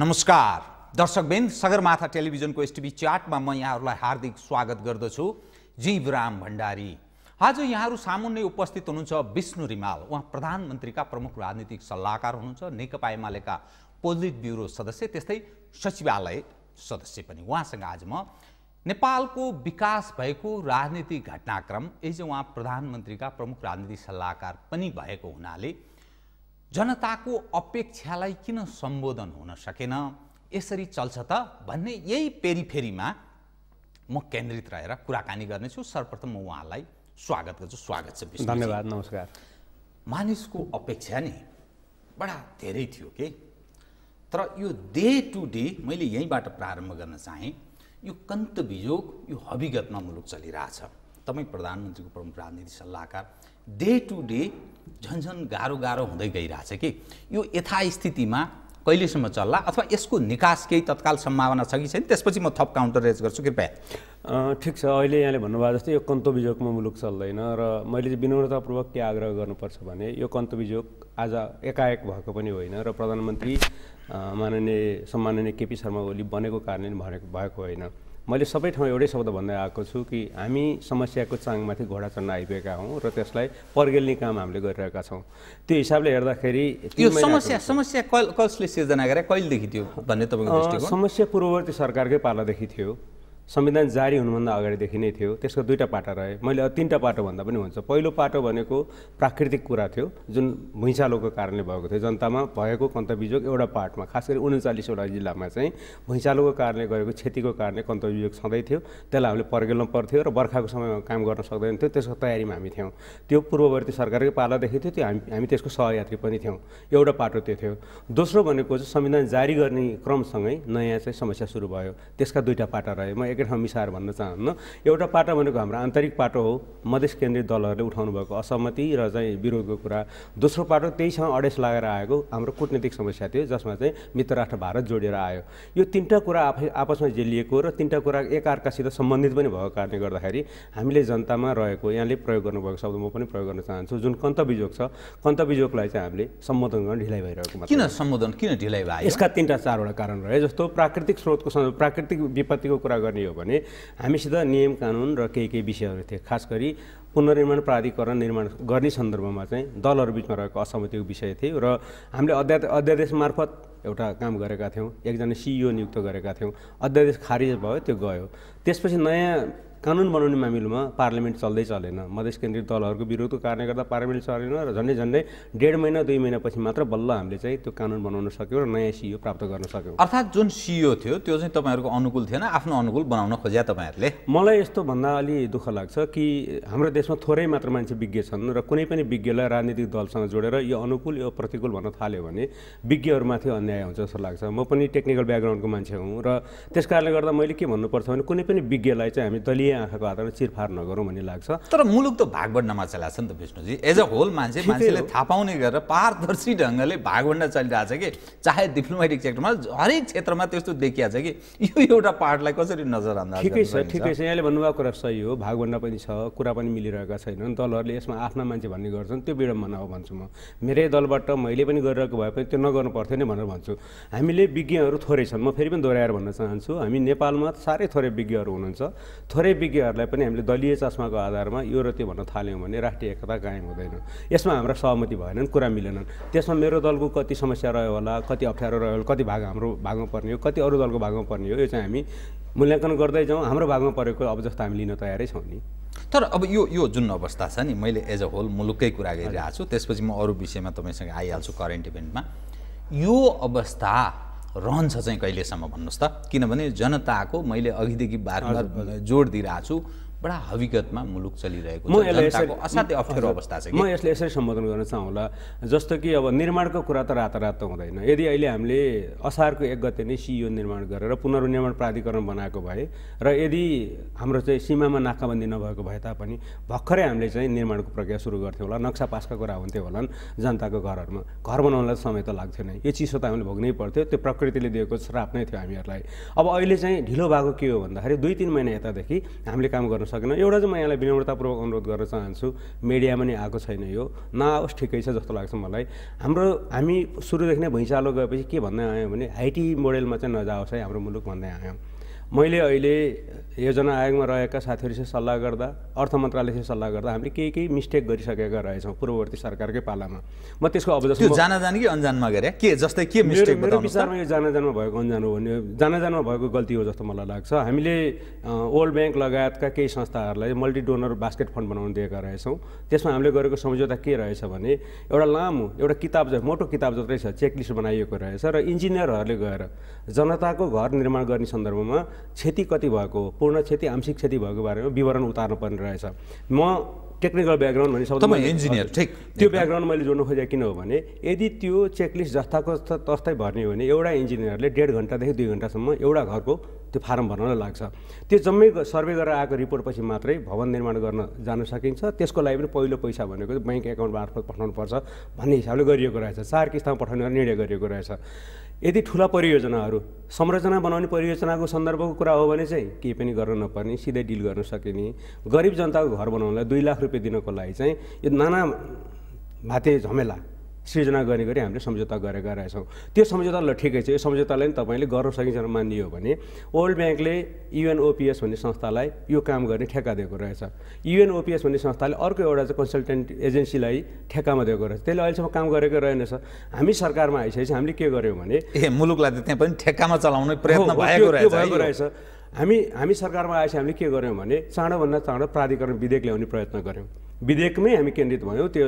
नमस्कार दर्शकबिन सगरमाथा टेलिभिजनको एसटिभी च्याटमा म यहाँहरूलाई हार्दिक स्वागत गर्दछु जीवराम भण्डारी आज यहाँहरू सामुन्ने उपस्थित हुनुहुन्छ विष्णु रिमाल उहाँ प्रधानमन्त्रीका प्रमुख राजनीतिक सल्लाहकार हुनुहुन्छ नेकपा एमालेका पोलिट ब्युरो सदस्य त्यस्तै सचिवालय सदस्य पनि उहाँसँग आज म नेपालको विकास भएको राजनीतिक घटनाक्रम एज उहाँ प्रधानमन्त्रीका प्रमुख राजनीतिक सल्लाहकार पनि भएको हुनाले जनताको अपेक्षालाई किन सम्बोधन हुन सकेन यसरी चल्छ त भन्ने यही पेरिफेरीमा म केन्द्रित रहेर कुराकानी गर्नेछु सर्वप्रथम म उहाँलाई स्वागत गर्छु स्वागत छ धन्यवाद नमस्कार मानिसको अपेक्षा नि बडा धेरै थियो के तर यो डे टु डे मैले यहीँबाट प्रारम्भ गर्न चाहेँ यो कन्त यो हविगतमा मुलुक चलिरहेछ तपाईँ प्रधानमन्त्रीको प्रमुख राजनीति सल्लाहकार डे टु डे झन्झन गाह्रो गाह्रो हुँदै गइरहेछ कि यो यथास्थितिमा कहिलेसम्म चल्ला अथवा यसको निकास केही तत्काल सम्भावना छ कि छैन त्यसपछि म थप काउन्टर रेज गर्छु कृपया ठिक छ अहिले यहाँले भन्नुभयो जस्तै यो कन्तो मुलुक चल्दैन र मैले चाहिँ विनम्रतापूर्वक के आग्रह गर्नुपर्छ भने यो कन्तो आज एकाएक भएको पनि होइन र प्रधानमन्त्री माननीय सम्माननीय केपी शर्मा ओली बनेको कारणले भनेको भएको होइन मैले सबै ठाउँ एउटै शब्द भन्दै आएको छु कि हामी समस्याको चाङमाथि घोडा चढ्न आइपुगेका हौँ र त्यसलाई पर्गेल्ने काम हामीले गरिरहेका छौँ त्यो हिसाबले हेर्दाखेरि त्यो समस्या समस्या कसले सिर्जना गरे कहिलेदेखि थियो भन्ने तपाईँको समस्या पूर्ववर्ती सरकारकै पालादेखि थियो संविधान जारी हुनुभन्दा अगाडिदेखि नै थियो त्यसको दुईवटा पाटा रहे मैले तिनवटा पाटो भन्दा पनि हुन्छ पहिलो पाटो भनेको प्राकृतिक कुरा थियो जुन भुइँचालोको कारणले भएको थियो जनतामा भएको कन्तविजोग एउटा पार्टमा खास गरी उन्चालिसवटा जिल्लामा चाहिँ भुइँचालोको कारणले गरेको क्षतिको कारणले कन्तविजोग सधैँ थियो त्यसलाई हामीले पर्गेल्नु पर्थ्यो र बर्खाको समयमा काम गर्न सक्दैन थियो त्यसको तयारीमा हामी थियौँ त्यो पूर्ववर्ती सरकारकै पालादेखि थियो त्यो हामी हामी त्यसको सहयात्री पनि थियौँ एउटा पाटो त्यो थियो दोस्रो भनेको चाहिँ संविधान जारी गर्ने क्रमसँगै नयाँ चाहिँ समस्या सुरु भयो त्यसका दुईवटा पाटा रहे म एकै ठाउँ मिसाएर भन्न चाहन्न एउटा पाटो भनेको हाम्रो आन्तरिक पाटो हो मधेस केन्द्रित दलहरूले उठाउनु भएको असहमति र चाहिँ विरोधको कुरा दोस्रो पाटो त्यहीसँग अडेस लागेर आएको हाम्रो कुटनीतिक समस्या थियो जसमा चाहिँ मित्र राष्ट्र भारत जोडेर आयो यो तिनवटा कुरा आफै आपसमा जेलिएको र तिनवटा कुरा एकअर्कासित सम्बन्धित पनि भएको कारणले गर्दाखेरि हामीले जनतामा रहेको यहाँले प्रयोग गर्नुभएको शब्द म पनि प्रयोग गर्न चाहन्छु जुन कन्तविजोग छ कन्तविजोगलाई चाहिँ हामीले सम्बोधन गर्न ढिलाइ भइरहेको किन सम्बोधन किन ढिलाइ भयो यसका तिनवटा चारवटा कारण रहे जस्तो प्राकृतिक स्रोतको प्राकृतिक विपत्तिको कुरा गर्ने हो भने हामीसित नियम कानुन र केही केही विषयहरू थिए खास गरी पुनर्निर्माण प्राधिकरण निर्माण गर्ने सन्दर्भमा चाहिँ दलहरू बिचमा रहेको असहमतिको विषय थियो र हामीले अध्या अध्यादेश मार्फत एउटा काम गरेका थियौँ एकजना सिइओ नियुक्त गरेका थियौँ अध्यादेश खारिज भयो त्यो गयो त्यसपछि नयाँ कानुन बनाउने मामिलोमा पार्लियामेन्ट चल्दै चलेन मधेस केन्द्रित दलहरूको विरोधको कारणले गर्दा पार्लियामेन्ट चलेन र झन्डै झन्डै डेढ महिना दुई महिनापछि मात्र बल्ल हामीले चाहिँ त्यो कानुन बनाउन सक्यौँ र नयाँ सिइओ प्राप्त गर्न सक्यौँ अर्थात् जुन सिइओ थियो त्यो चाहिँ तपाईँहरूको अनुकूल थिएन आफ्नो अनुकूल बनाउन खोज्या तपाईँहरूले मलाई यस्तो भन्दा अलि दुःख लाग्छ कि हाम्रो देशमा थोरै मात्र मान्छे विज्ञ छन् र कुनै पनि विज्ञलाई राजनीतिक दलसँग जोडेर यो अनुकूल यो प्रतिकूल भन्न थाल्यो भने विज्ञहरूमाथि अन्याय हुन्छ जस्तो लाग्छ म पनि टेक्निकल ब्याकग्राउन्डको मान्छे हुँ र त्यस कारणले गर्दा मैले के भन्नुपर्छ भने कुनै पनि विज्ञलाई चाहिँ हामी दलीय त्यही आँखाको आधारमा चिरफार नगरौँ भन्ने लाग्छ तर मुलुक त भागभन्डामा चलाएको छ नि त विष्णुजी एज अ होल मान्छे मान्छेले थाहा पाउने गरेर पारदर्शी ढङ्गले चलिरहेको छ कि चाहे डिप्लोमेटिक सेक्टरमा हरेक क्षेत्रमा त्यस्तो देखिया छ कि यो एउटा पार्टलाई कसरी नजर आउँदा ठिकै छ ठिकै छ यहाँले भन्नुभएको कुरा सही हो भागभन्डा पनि छ कुरा पनि मिलिरहेका छैनन् दलहरूले यसमा आफ्ना मान्छे भन्ने गर्छन् त्यो विडम्बना हो भन्छु म मेरै दलबाट मैले पनि गरिरहेको भए पनि त्यो नगर्नु पर्थ्यो नि भनेर भन्छु हामीले विज्ञहरू थोरै छन् म फेरि पनि दोहोऱ्याएर भन्न चाहन्छु हामी नेपालमा साह्रै थोरै विज्ञहरू हुनुहुन्छ थोरै विज्ञहरूलाई पनि हामीले दलीय चस्माको आधारमा यो र त्यो भन्न थाल्यौँ भने राष्ट्रिय एकता कायम हुँदैन यसमा हाम्रा सहमति भएनन् कुरा मिलेनन् त्यसमा मेरो दलको कति समस्या रह्यो होला कति अप्ठ्यारो रह्यो होला कति भाग हाम्रो भागमा पर्ने हो कति अरू दलको भागमा पर्ने हो यो चाहिँ हामी मूल्याङ्कन गर्दै जाउँ हाम्रो भागमा परेको अब जस्तो हामी लिन तयारै छौँ नि तर अब यो यो जुन अवस्था छ नि मैले एज अ होल मुलुककै कुरा गरिरहेको छु त्यसपछि म अरू विषयमा तपाईँसँग आइहाल्छु करेन्ट इभेन्टमा यो अवस्था रहन्छ चाहिँ कहिलेसम्म भन्नुहोस् त किनभने जनताको मैले अघिदेखि बारम्बार जोड दिइरहेको छु बडा हविगतमा मुलुक चलिरहेको म यसलाई असाध्य अप्ठ्यारो अवस्था छ म यसले यसरी सम्बोधन गर्न चाहौँला जस्तो कि अब निर्माणको कुरा त रातारात त हुँदैन यदि अहिले हामीले असारको एक गते नै सिइओ निर्माण गरेर पुनर्निर्माण प्राधिकरण बनाएको भए र यदि हाम्रो चाहिँ सीमामा नाकाबन्दी नभएको भए तापनि भर्खरै हामीले चाहिँ निर्माणको प्रक्रिया सुरु गर्थ्यौँ होला नक्सा पासका कुरा हुन्थ्यो होला जनताको घरहरूमा घर बनाउनलाई समय त लाग्थ्यो नै यो चिसो त हामीले भोग्नै पर्थ्यो त्यो प्रकृतिले दिएको श्राप नै थियो हामीहरूलाई अब अहिले चाहिँ ढिलो भएको के हो भन्दाखेरि दुई तिन महिना यतादेखि हामीले काम गर्न सकेन एउटा चाहिँ म यहाँलाई विनम्रतापूर्वक अनुरोध गर्न चाहन्छु मिडिया पनि आएको छैन यो नआओस् ठिकै छ जस्तो लाग्छ मलाई हाम्रो हामी सुरुदेखि नै भुइँचालो गएपछि के भन्दै आयौँ भने आइटी मोडेलमा चाहिँ नजाओस् है हाम्रो मुलुक भन्दै आयौँ मैले अहिले योजना आयोगमा रहेका साथीहरूसँग सल्लाह गर्दा अर्थ मन्त्रालयसँग सल्लाह गर्दा हामीले केही केही मिस्टेक गरिसकेका रहेछौँ पूर्ववर्ती सरकारकै पालामा म त्यसको अब जस्तो जान कि अन्जानमा गरे के जस्तै के मिस्टेक मेरो विचारमा यो जानाजानमा भएको अन्जान हो भने जानाजानमा भएको गल्ती हो जस्तो मलाई लाग्छ हामीले वर्ल्ड ब्याङ्क लगायतका केही संस्थाहरूलाई मल्टी डोनर बास्केट फन्ड बनाउन दिएका रहेछौँ त्यसमा हामीले गरेको सम्झौता के रहेछ भने एउटा लामो एउटा किताब मोटो किताब जत्रै छ चेकलिस्ट बनाइएको रहेछ र इन्जिनियरहरूले गएर जनताको घर निर्माण गर्ने सन्दर्भमा क्षति कति भएको पूर्ण क्षति आंशिक क्षति भएको बारेमा विवरण उतार्नु पर्ने रहेछ म टेक्निकल ब्याकग्राउन्ड भनिसक्छु इन्जिनियर ठिक त्यो ब्याकग्राउन्ड मैले जोड्नु खोजेको किन हो भने यदि त्यो चेकलिस्ट जस्ताको तस्तै भर्ने हो भने एउटा इन्जिनियरले डेढ घन्टादेखि दुई घन्टासम्म एउटा घरको त्यो फारम भर्न लाग्छ त्यो जम्मै सर्वे गरेर आएको रिपोर्टपछि मात्रै भवन निर्माण गर्न जान सकिन्छ त्यसको लागि पनि पहिलो पैसा भनेको ब्याङ्क एकाउन्ट मार्फत पठाउनुपर्छ भन्ने हिसाबले गरिएको रहेछ चार किस्तामा पठाउने निर्णय गरिएको रहेछ यदि ठुला परियोजनाहरू संरचना बनाउने परियोजनाको सन्दर्भको कुरा हो भने चाहिँ केही पनि गर्न नपर्ने सिधै डिल गर्न सकिने गरिब जनताको घर बनाउनलाई दुई लाख रुपियाँ दिनको लागि चाहिँ यो नाना भाते झमेला सृजना गर्ने गरी हामीले सम्झौता गरेका रहेछौँ त्यो सम्झौता ल ठिकै छ यो सम्झौतालाई पनि तपाईँले गर्न सकिन्छ मानियो भने वर्ल्ड ब्याङ्कले युएनओपिएस भन्ने संस्थालाई यो काम गर्ने ठेक्का दिएको रहेछ युएनओपिएस भन्ने संस्थाले अर्को एउटा चाहिँ कन्सल्टेन्ट एजेन्सीलाई ठेक्कामा दिएको रहेछ त्यसले अहिलेसम्म काम गरेको रहेनछ हामी सरकारमा आइसकेपछि हामीले के गर्यौँ भने ए मुलुकलाई त त्यहाँ पनि ठेक्कामा चलाउने प्रयत्न भएको रहेछ हामी हामी सरकारमा आएपछि हामीले के गर्यौँ भने चाँडोभन्दा चाँडो प्राधिकरण विधेयक ल्याउने प्रयत्न गऱ्यौँ विधेयकमै हामी केन्द्रित भयौँ त्यो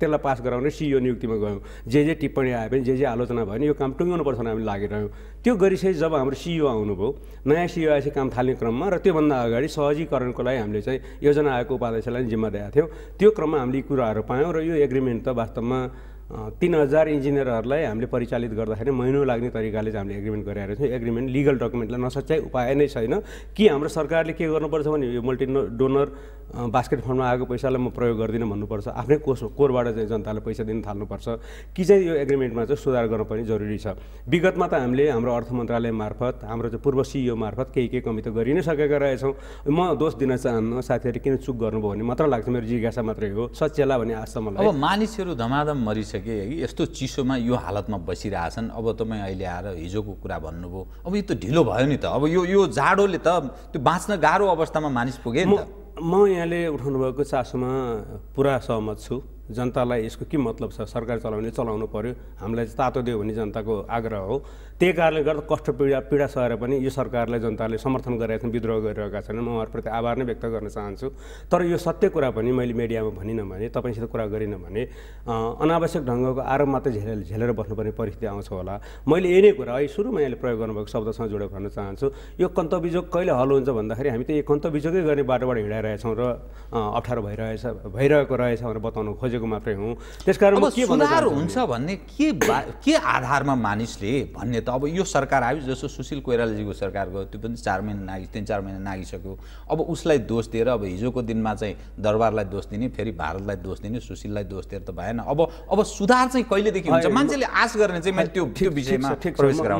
त्यसलाई पास गराउने सिइओ नियुक्तिमा गयौँ जे जे टिप्पणी आयो भने जे जे आलोचना भयो भने यो काम टुङ्गाउनुपर्छ भने हामी लागिरह्यौँ त्यो गरिसकेपछि जब हाम्रो सिइओ आउनुभयो नयाँ सिइओ आएपछि काम थाल्ने क्रममा र त्योभन्दा अगाडि सहजीकरणको लागि हामीले चाहिँ योजना आएको उपाध्यक्षलाई जिम्मा दिएका थियौँ त्यो क्रममा हामीले कुराहरू पायौँ र यो एग्रिमेन्ट त वास्तवमा तिन हजार इन्जिनियरहरूलाई हामीले परिचालित गर्दाखेरि महिनौ लाग्ने तरिकाले चाहिँ हामीले एग्रिमेन्ट गराएर छौँ एग्रिमेन्ट लिगल डकुमेन्टलाई नसच्याइ उपाय नै छैन कि हाम्रो सरकारले के गर्नुपर्छ भने यो मल्टी डोनर बास्केट फन्डमा आएको पैसालाई म प्रयोग गर्दिनँ भन्नुपर्छ आफ्नै कोष कोरबाट चाहिँ जनतालाई पैसा दिन थाल्नुपर्छ कि चाहिँ यो एग्रिमेन्टमा चाहिँ सुधार गर्न पनि जरुरी छ विगतमा त हामीले हाम्रो अर्थ मन्त्रालय मार्फत हाम्रो चाहिँ पूर्व सिइओ मार्फत केही केही कमी त गरि नै सकेका रहेछौँ म दोष दिन चाहन्न साथीहरूले किन चुक गर्नुभयो भने मात्र लाग्छ मेरो जिज्ञासा मात्रै हो सच्याला भने आज मलाई अब मानिसहरू धमाधम मरिसके यस्तो चिसोमा यो हालतमा बसिरहेछन् अब तपाईँ अहिले आएर हिजोको कुरा भन्नुभयो अब यो त ढिलो भयो नि त अब यो यो जाडोले त त्यो बाँच्न गाह्रो अवस्थामा मानिस पुगे नि त म यहाँले उठाउनु भएको चासोमा पुरा सहमत छु जनतालाई यसको के मतलब छ सरकार चलाउने चलाउनु पऱ्यो हामीलाई चाहिँ तातो दियो भन्ने जनताको आग्रह हो त्यही कारणले गर्दा कष्ट पीडा पीडा सहेर पनि यो सरकारलाई जनताले समर्थन गरेका छन् विद्रोह गरिरहेका छन् म उहाँहरूप्रति आभार नै व्यक्त गर्न चाहन्छु तर यो सत्य कुरा पनि मैले मिडियामा भनिनँ भने तपाईँसित कुरा गरिनँ भने अनावश्यक ढङ्गको आरोप मात्रै झेलेर झेलेर बस्नुपर्ने परिस्थिति आउँछ होला मैले यही नै कुरा है सुरुमा यहाँले प्रयोग गर्नुभएको शब्दसँग जोडेर भन्न चाहन्छु यो कन्तविजोग कहिले हल हुन्छ भन्दाखेरि हामी त यो कन्तविजोगै गर्ने बाटोबाट हिँडाइरहेछौँ र अप्ठ्यारो भइरहेछ भइरहेको रहेछ भनेर बताउनु खोजेको बुझेको मात्रै हौँ त्यस कारण सुधार हुन्छ भन्ने के के आधारमा मानिसले भन्ने त अब यो सरकार आयो जस्तो सुशील कोइरालाजीको सरकार गयो त्यो पनि चार महिना नागि तिन चार महिना नागिसक्यो अब उसलाई दोष दिएर अब हिजोको दिनमा चाहिँ दरबारलाई दोष दिने फेरि भारतलाई दोष दिने सुशीललाई दोष दिएर त भएन अब अब सुधार चाहिँ कहिलेदेखि हुन्छ मान्छेले आश गर्ने चाहिँ मैले त्यो विषयमा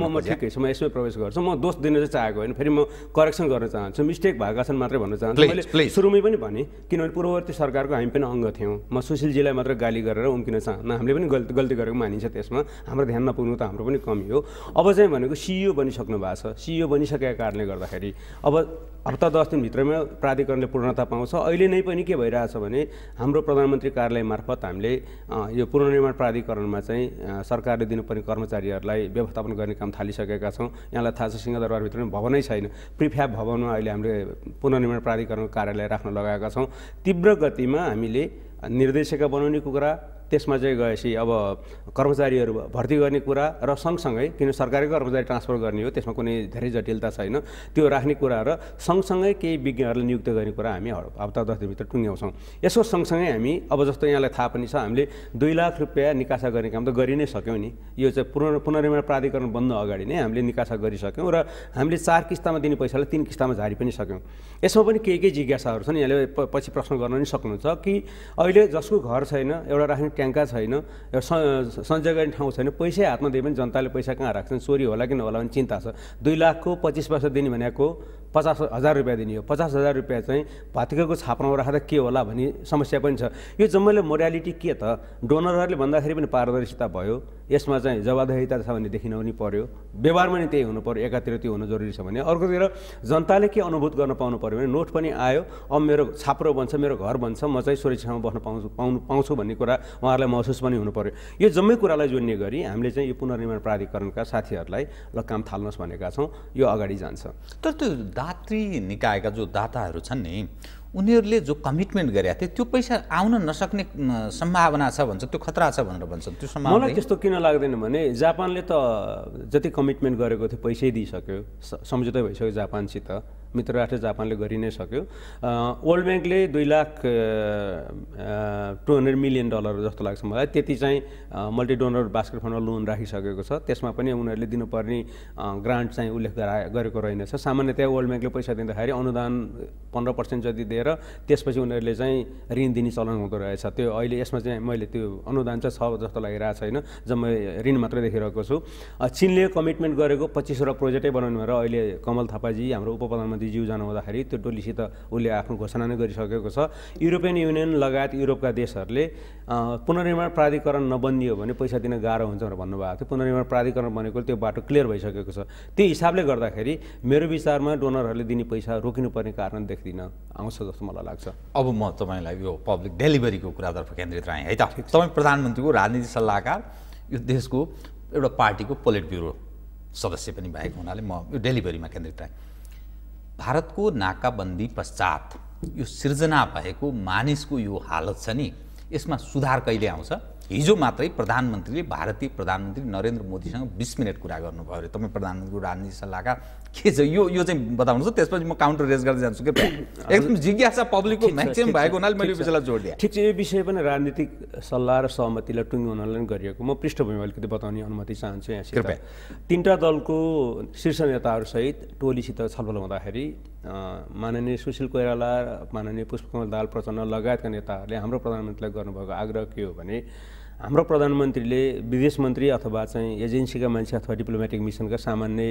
म ठिकै छु म यसमै प्रवेश गर्छु म दोष दिन चाहिँ चाहेको होइन फेरि म करेक्सन गर्न चाहन्छु मिस्टेक भएका छन् मात्रै भन्न चाहन्छु मैले सुरुमै पनि भने किनभने पूर्ववर्ती सरकारको हामी पनि अङ्ग थियौँ म सुशीलजीलाई मात्र गाली गरेर उम्किन चाहन्न हामीले पनि गल्ती गल्ती गरेको मानिन्छ त्यसमा हाम्रो ध्यान नपुग्नु त हाम्रो पनि कमी हो अब चाहिँ भनेको सिइओ बनिसक्नु भएको छ सिइओ बनिसकेका कारणले गर्दाखेरि अब हप्ता दस दिनभित्रमा प्राधिकरणले पूर्णता पाउँछ अहिले नै पनि के भइरहेछ भने हाम्रो प्रधानमन्त्री कार्यालय मार्फत हामीले यो पुनर्निर्माण प्राधिकरणमा चाहिँ सरकारले दिनुपर्ने कर्मचारीहरूलाई व्यवस्थापन गर्ने काम थालिसकेका छौँ यहाँलाई थाहा छ सिंहदरबारभित्र पनि भवनै छैन प्रिफ्याब भवनमा अहिले हामीले पुनर्निर्माण प्राधिकरणको कार्यालय राख्न लगाएका छौँ तीव्र गतिमा हामीले निर्देशिका बनाउने कुरा त्यसमा चाहिँ गएपछि अब कर्मचारीहरू भर्ती गर्ने कुरा र सँगसँगै किन सरकारी कर्मचारी ट्रान्सफर गर्ने हो त्यसमा कुनै धेरै जटिलता छैन त्यो राख्ने कुरा र सँगसँगै केही विज्ञहरूले नियुक्त गर्ने कुरा हामी हप्ता दस दिनभित्र टुङ्ग्याउँछौँ यसको सँगसँगै हामी अब जस्तो यहाँलाई थाहा पनि छ हामीले दुई लाख रुपियाँ निकासा गर्ने काम त गरि नै सक्यौँ नि यो चाहिँ पुन पुनर्निर्माण प्राधिकरण बन्द अगाडि नै हामीले निकासा गरिसक्यौँ र हामीले चार किस्तामा दिने पैसालाई तिन किस्तामा झारी पनि सक्यौँ यसमा पनि केही केही जिज्ञासाहरू छन् यहाँले पछि प्रश्न गर्न नि सक्नुहुन्छ कि अहिले जसको घर छैन एउटा राख्ने ट्याङ्का छैन सञ्चय गर्ने ठाउँ छैन पैसै हातमा दिए पनि जनताले पैसा कहाँ राख्छन् चोरी होला कि नहोला भने चिन्ता छ दुई लाखको पच्चिस वर्ष दिने भनेको पचास हजार रुपियाँ दिने हो पचास हजार रुपियाँ चाहिँ भातिकाको छाप्रामा राख्दा के होला भन्ने समस्या पनि छ यो जम्मैले मोरालिटी के त डोनरहरूले भन्दाखेरि पनि पारदर्शिता भयो यसमा चाहिँ जवाबदारिता छ भने देखिन पनि पऱ्यो व्यवहारमा नि त्यही हुनु पऱ्यो एकातिर त्यो हुनु जरुरी छ भने अर्कोतिर जनताले के अनुभूत गर्न पाउनु पऱ्यो भने नोट पनि आयो अब मेरो छाप्रो बन्छ मेरो घर बन्छ म चाहिँ सुरक्षामा बस्न पाउँछु पाउनु पाउँछु भन्ने कुरा उहाँहरूलाई महसुस पनि हुनु पऱ्यो यो जम्मै कुरालाई जोड्ने गरी हामीले चाहिँ यो पुनर्निर्माण प्राधिकरणका साथीहरूलाई ल काम थाल्नुहोस् भनेका छौँ यो अगाडि जान्छ तर त्यो दात्री निकायका जो दाताहरू छन् नि उनीहरूले जो कमिटमेन्ट गरेका थिए त्यो पैसा आउन नसक्ने सम्भावना छ भन्छ त्यो खतरा छ भनेर भन्छ त्यो सम्भावना मलाई त्यस्तो किन लाग्दैन भने जापानले त जति कमिटमेन्ट गरेको थियो पैसै दिइसक्यो सम्झौतै भइसक्यो जापानसित मित्र राष्ट्र जापानले गरि नै सक्यो वर्ल्ड ब्याङ्कले दुई lakh two hundred million dollar जस्तो लाग्छ मलाई त्यति चाहिँ मल्टी डोनर बास्केट फन्डमा लोन राखिसकेको छ त्यसमा पनि उनीहरूले दिनुपर्ने ग्रान्ट चाहिँ उल्लेख गरा गरेको रहेनछ सामान्यतया वर्ल्ड ब्याङ्कले पैसा दिँदाखेरि अनुदान पन्ध्र पर्सेन्ट जति दिएर त्यसपछि उनीहरूले चाहिँ ऋण दिने चलन हुँदो रहेछ त्यो अहिले यसमा चाहिँ मैले त्यो अनुदान चाहिँ छ जस्तो लागिरहेको छैन जम्मै ऋण मात्रै देखिरहेको छु चिनले कमिटमेन्ट गरेको पच्चिसवटा प्रोजेक्टै बनाउनु भएर अहिले कमल थापाजी हाम्रो उप जानु जनाउँदाखेरि त्यो टोलीसित उसले आफ्नो घोषणा नै गरिसकेको छ युरोपियन युनियन लगायत युरोपका देशहरूले पुनर्निर्माण प्राधिकरण नबनियो भने पैसा दिन गाह्रो हुन्छ भनेर भन्नुभएको थियो पुनर्निर्माण प्राधिकरण बनेको त्यो बाटो क्लियर भइसकेको छ त्यो हिसाबले गर्दाखेरि मेरो विचारमा डोनरहरूले दिने पैसा रोकिनुपर्ने कारण देख्दिनँ आउँछ जस्तो मलाई लाग्छ अब म तपाईँलाई यो पब्लिक डेलिभरीको कुरातर्फ केन्द्रित रहेँ है त तपाईँ प्रधानमन्त्रीको राजनीति सल्लाहकार यो देशको एउटा पार्टीको पोलिट ब्युरो सदस्य पनि भएको हुनाले म यो डेलिभरीमा केन्द्रित रहेँ भारतको नाकाबन्दी पश्चात यो सिर्जना भएको मानिसको यो हालत छ नि यसमा सुधार कहिले आउँछ हिजो मात्रै प्रधानमन्त्रीले भारतीय प्रधानमन्त्री नरेन्द्र मोदीसँग बिस मिनट कुरा गर्नुभयो अरे तपाईँ प्रधानमन्त्रीको राजनीति सल्लाहकार के छ यो यो चाहिँ बताउनुहोस् त्यसपछि म काउन्टर रेज गर्दै जान्छु कि एकदम जिज्ञासा पब्लिकको म्याक्सिमम भएको हुनाले मैले विषयलाई जोड दिएँ ठिक छ यो विषय पनि राजनीतिक सल्लाह र सहमतिलाई टुङ्ग्याउनलाई पनि गरिएको म पृष्ठभूमि अलिकति बताउने अनुमति चाहन्छु यहाँ तिनवटा दलको शीर्ष नेताहरूसहित टोलीसित छलफल हुँदाखेरि माननीय सुशील कोइराला माननीय पुष्पकमल दाल प्रचण्ड लगायतका नेताहरूले हाम्रो प्रधानमन्त्रीलाई गर्नुभएको आग्रह के हो भने हाम्रो प्रधानमन्त्रीले विदेश मन्त्री अथवा चाहिँ एजेन्सीका मान्छे अथवा डिप्लोमेटिक मिसनका सामान्य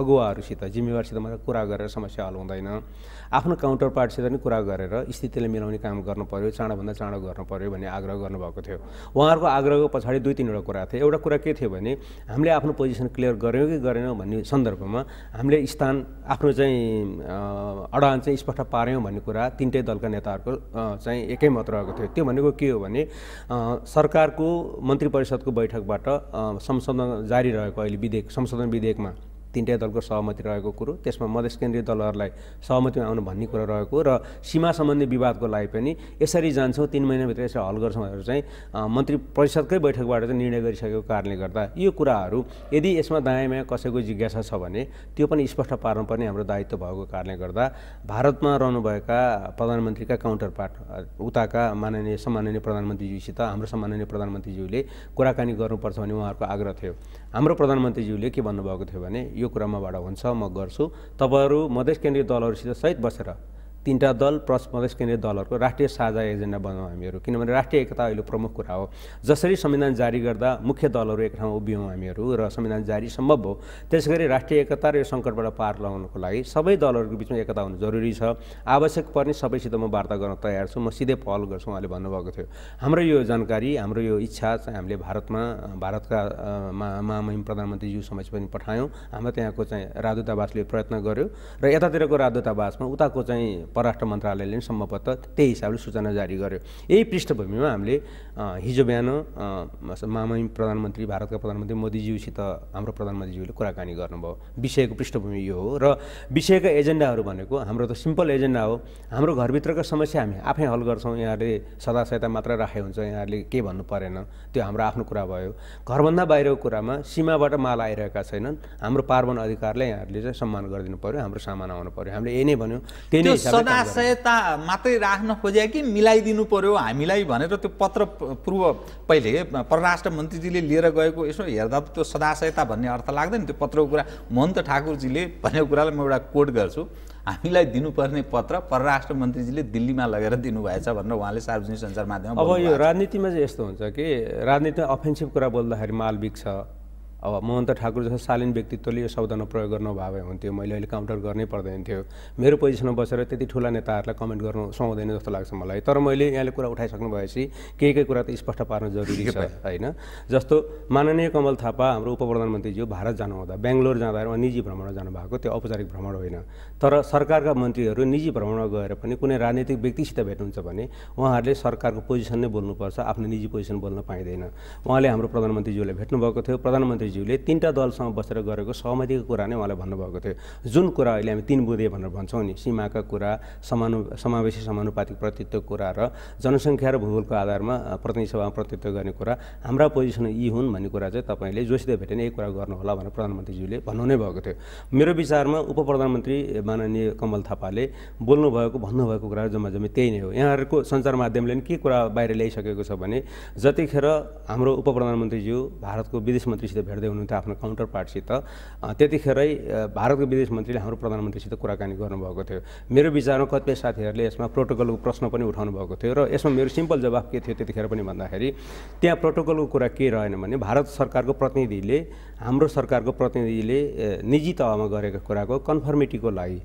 अगुवाहरूसित जिम्मेवारसित मात्र कुरा गरेर समस्या हल हुँदैन आफ्नो काउन्टर पार्टसित पनि कुरा गरेर स्थितिलाई मिलाउने काम गर्नु पऱ्यो चाँडोभन्दा चाँडो गर्नु पऱ्यो भन्ने आग्रह गर्नुभएको थियो उहाँहरूको आग्रहको पछाडि दुई तिनवटा कुरा थियो एउटा कुरा के थियो भने हामीले आफ्नो पोजिसन क्लियर गऱ्यौँ कि गरेनौँ भन्ने सन्दर्भमा हामीले स्थान आफ्नो चाहिँ अडान चाहिँ स्पष्ट पार्यौँ भन्ने कुरा तिनटै दलका नेताहरूको चाहिँ एकै मत रहेको थियो त्यो भनेको के हो भने सरकार सरकारको मन्त्री परिषदको बैठकबाट संशोधन जारी रहेको अहिले विधेयक संशोधन विधेयकमा तिनटै दलको सहमति रहेको कुरो त्यसमा मधेस केन्द्रीय दलहरूलाई सहमतिमा आउनु भन्ने कुरा रहेको र सीमा सम्बन्धी विवादको लागि पनि यसरी जान्छौँ तिन महिनाभित्र यसरी हल गर्छौँ भनेर चाहिँ मन्त्री परिषदकै बैठकबाट चाहिँ निर्णय गरिसकेको कारणले गर्दा यो कुराहरू यदि यसमा माया कसैको जिज्ञासा छ भने त्यो पनि स्पष्ट पार्नुपर्ने हाम्रो दायित्व भएको कारणले गर्दा भारतमा रहनुभएका प्रधानमन्त्रीका काउन्टर पार्ट उताका माननीय सम्माननीय प्रधानमन्त्रीज्यूसित हाम्रो सम्माननीय प्रधानमन्त्रीज्यूले कुराकानी गर्नुपर्छ भन्ने उहाँहरूको आग्रह थियो हाम्रो प्रधानमन्त्रीज्यूले के भन्नुभएको थियो भने यो कुरामाबाट हुन्छ म गर्छु तपाईँहरू मधेस केन्द्रीय दलहरूसित सहित बसेर तिनवटा दल प्लस प्रदेश केन्द्रीय दलहरूको राष्ट्रिय साझा एजेन्डा बनाऊ हामीहरू किनभने राष्ट्रिय एकता अहिले प्रमुख कुरा हो जसरी संविधान जारी गर्दा मुख्य दलहरू एक ठाउँमा उभियौँ हामीहरू र संविधान जारी सम्भव हो गरी राष्ट्रिय एकता र यो सङ्कटबाट पार लगाउनुको लागि सबै दलहरूको बिचमा एकता हुनु जरुरी छ आवश्यक पर्ने सबैसित म वार्ता गर्न तयार छु म सिधै पहल गर्छु उहाँले भन्नुभएको थियो हाम्रो यो जानकारी हाम्रो यो इच्छा चाहिँ हामीले भारतमा भारतका महामहिम प्रधानमन्त्रीज्यू समक्ष पनि पठायौँ हाम्रो त्यहाँको चाहिँ राजदूतावासले प्रयत्न गर्यो र यतातिरको राजदूतावासमा उताको चाहिँ परराष्ट्र मन्त्रालयले सम्भवतः त्यही हिसाबले सूचना जारी गर्यो यही पृष्ठभूमिमा हामीले हिजो बिहान मामै प्रधानमन्त्री भारतका प्रधानमन्त्री मोदीज्यूसित हाम्रो प्रधानमन्त्रीज्यूले कुराकानी गर्नुभयो विषयको पृष्ठभूमि यो हो र विषयका एजेन्डाहरू भनेको हाम्रो त सिम्पल एजेन्डा हो हाम्रो घरभित्रका समस्या हामी आफै हल गर्छौँ यहाँहरूले सदा सहायता मात्र राखे हुन्छ यहाँहरूले केही भन्नु परेन त्यो हाम्रो आफ्नो कुरा भयो घरभन्दा बाहिरको कुरामा सीमाबाट माल आइरहेका छैनन् हाम्रो पार्वन अधिकारले यहाँहरूले चाहिँ सम्मान गरिदिनु पऱ्यो हाम्रो सामान आउनु पऱ्यो हामीले यही नै भन्यौँ त्यही नै सदा सहायता मात्रै राख्न खोजे कि मिलाइदिनु पऱ्यो हामीलाई भनेर त्यो पत्र पूर्व पहिले परराष्ट्र मन्त्रीजीले लिएर गएको यसो हेर्दा त्यो सदाशयता भन्ने अर्थ लाग्दैन त्यो पत्रको कुरा महन्त ठाकुरजीले भनेको कुरालाई म एउटा कोट गर्छु हामीलाई दिनुपर्ने पत्र परराष्ट्र मन्त्रीजीले दिल्लीमा लगेर दिनुभएछ भनेर उहाँले सार्वजनिक सञ्चार माध्यम अब यो राजनीतिमा चाहिँ यस्तो हुन्छ कि राजनीति अफेन्सिभ कुरा बोल्दाखेरि मालबिक छ अब महन्त ठाकुर जस्तो शालीन व्यक्तित्वले यो शब्दमा प्रयोग गर्नु भए हुन्थ्यो मैले अहिले काउन्टर गर्नै पर्दैन थियो मेरो पोजिसनमा बसेर त्यति ठुला नेताहरूलाई कमेन्ट गर्नु सुहाउँदैन जस्तो लाग्छ मलाई तर मैले यहाँले कुरा उठाइसक्नु भएपछि केही केही कुरा त स्पष्ट पार्नु जरुरी छ होइन जस्तो माननीय कमल थापा हाम्रो उप प्रधानमन्त्रीज्यू भारत जानुहुँदा बेङ्गलोर जाँदा उहाँ निजी भ्रमण जानुभएको त्यो औपचारिक भ्रमण होइन तर सरकारका मन्त्रीहरू निजी भ्रमण गएर पनि कुनै राजनीतिक व्यक्तिसित भेट्नुहुन्छ भने उहाँहरूले सरकारको पोजिसन नै बोल्नुपर्छ आफ्नो निजी पोजिसन बोल्न पाइँदैन उहाँले हाम्रो प्रधानमन्त्रीज्यूलाई भेट्नुभएको थियो प्रधानमन्त्री गडकरीज्यूले तिनवटा दलसँग बसेर गरेको सहमतिको कुरा नै उहाँले भन्नुभएको थियो जुन कुरा अहिले हामी तिन बुधे भनेर भन्छौँ नि सीमाका कुरा समानु समावेशी समानुपातिक प्रतित्व कुरा र जनसङ्ख्या र भूगोलको आधारमा प्रतिनिधि सभामा प्रतित्व गर्ने कुरा हाम्रा पोजिसन यी हुन् भन्ने कुरा चाहिँ तपाईँले भेटे भेटेन यही कुरा गर्नुहोला भनेर प्रधानमन्त्रीज्यूले भन्नु नै भएको थियो मेरो विचारमा उप प्रधानमन्त्री माननीय कमल थापाले बोल्नुभएको भन्नुभएको कुरा जम्मा जम्मी त्यही नै हो यहाँहरूको सञ्चार माध्यमले पनि के कुरा बाहिर ल्याइसकेको छ भने जतिखेर हाम्रो उप प्रधानमन्त्रीज्यू भारतको विदेश मन्त्रीसित भेट हेर्दै हुनुहुन्थ्यो आफ्नो काउन्टर पार्टसित त्यतिखेरै भारतको विदेश मन्त्रीले हाम्रो प्रधानमन्त्रीसित कुराकानी गर्नुभएको थियो मेरो विचारमा कतिपय साथीहरूले यसमा प्रोटोकलको प्रश्न पनि उठाउनु भएको थियो र यसमा मेरो सिम्पल जवाब के थियो त्यतिखेर पनि भन्दाखेरि त्यहाँ प्रोटोकलको कुरा के रहेन भने भारत सरकारको प्रतिनिधिले हाम्रो सरकारको प्रतिनिधिले निजी तहमा गरेको कुराको कन्फर्मिटीको लागि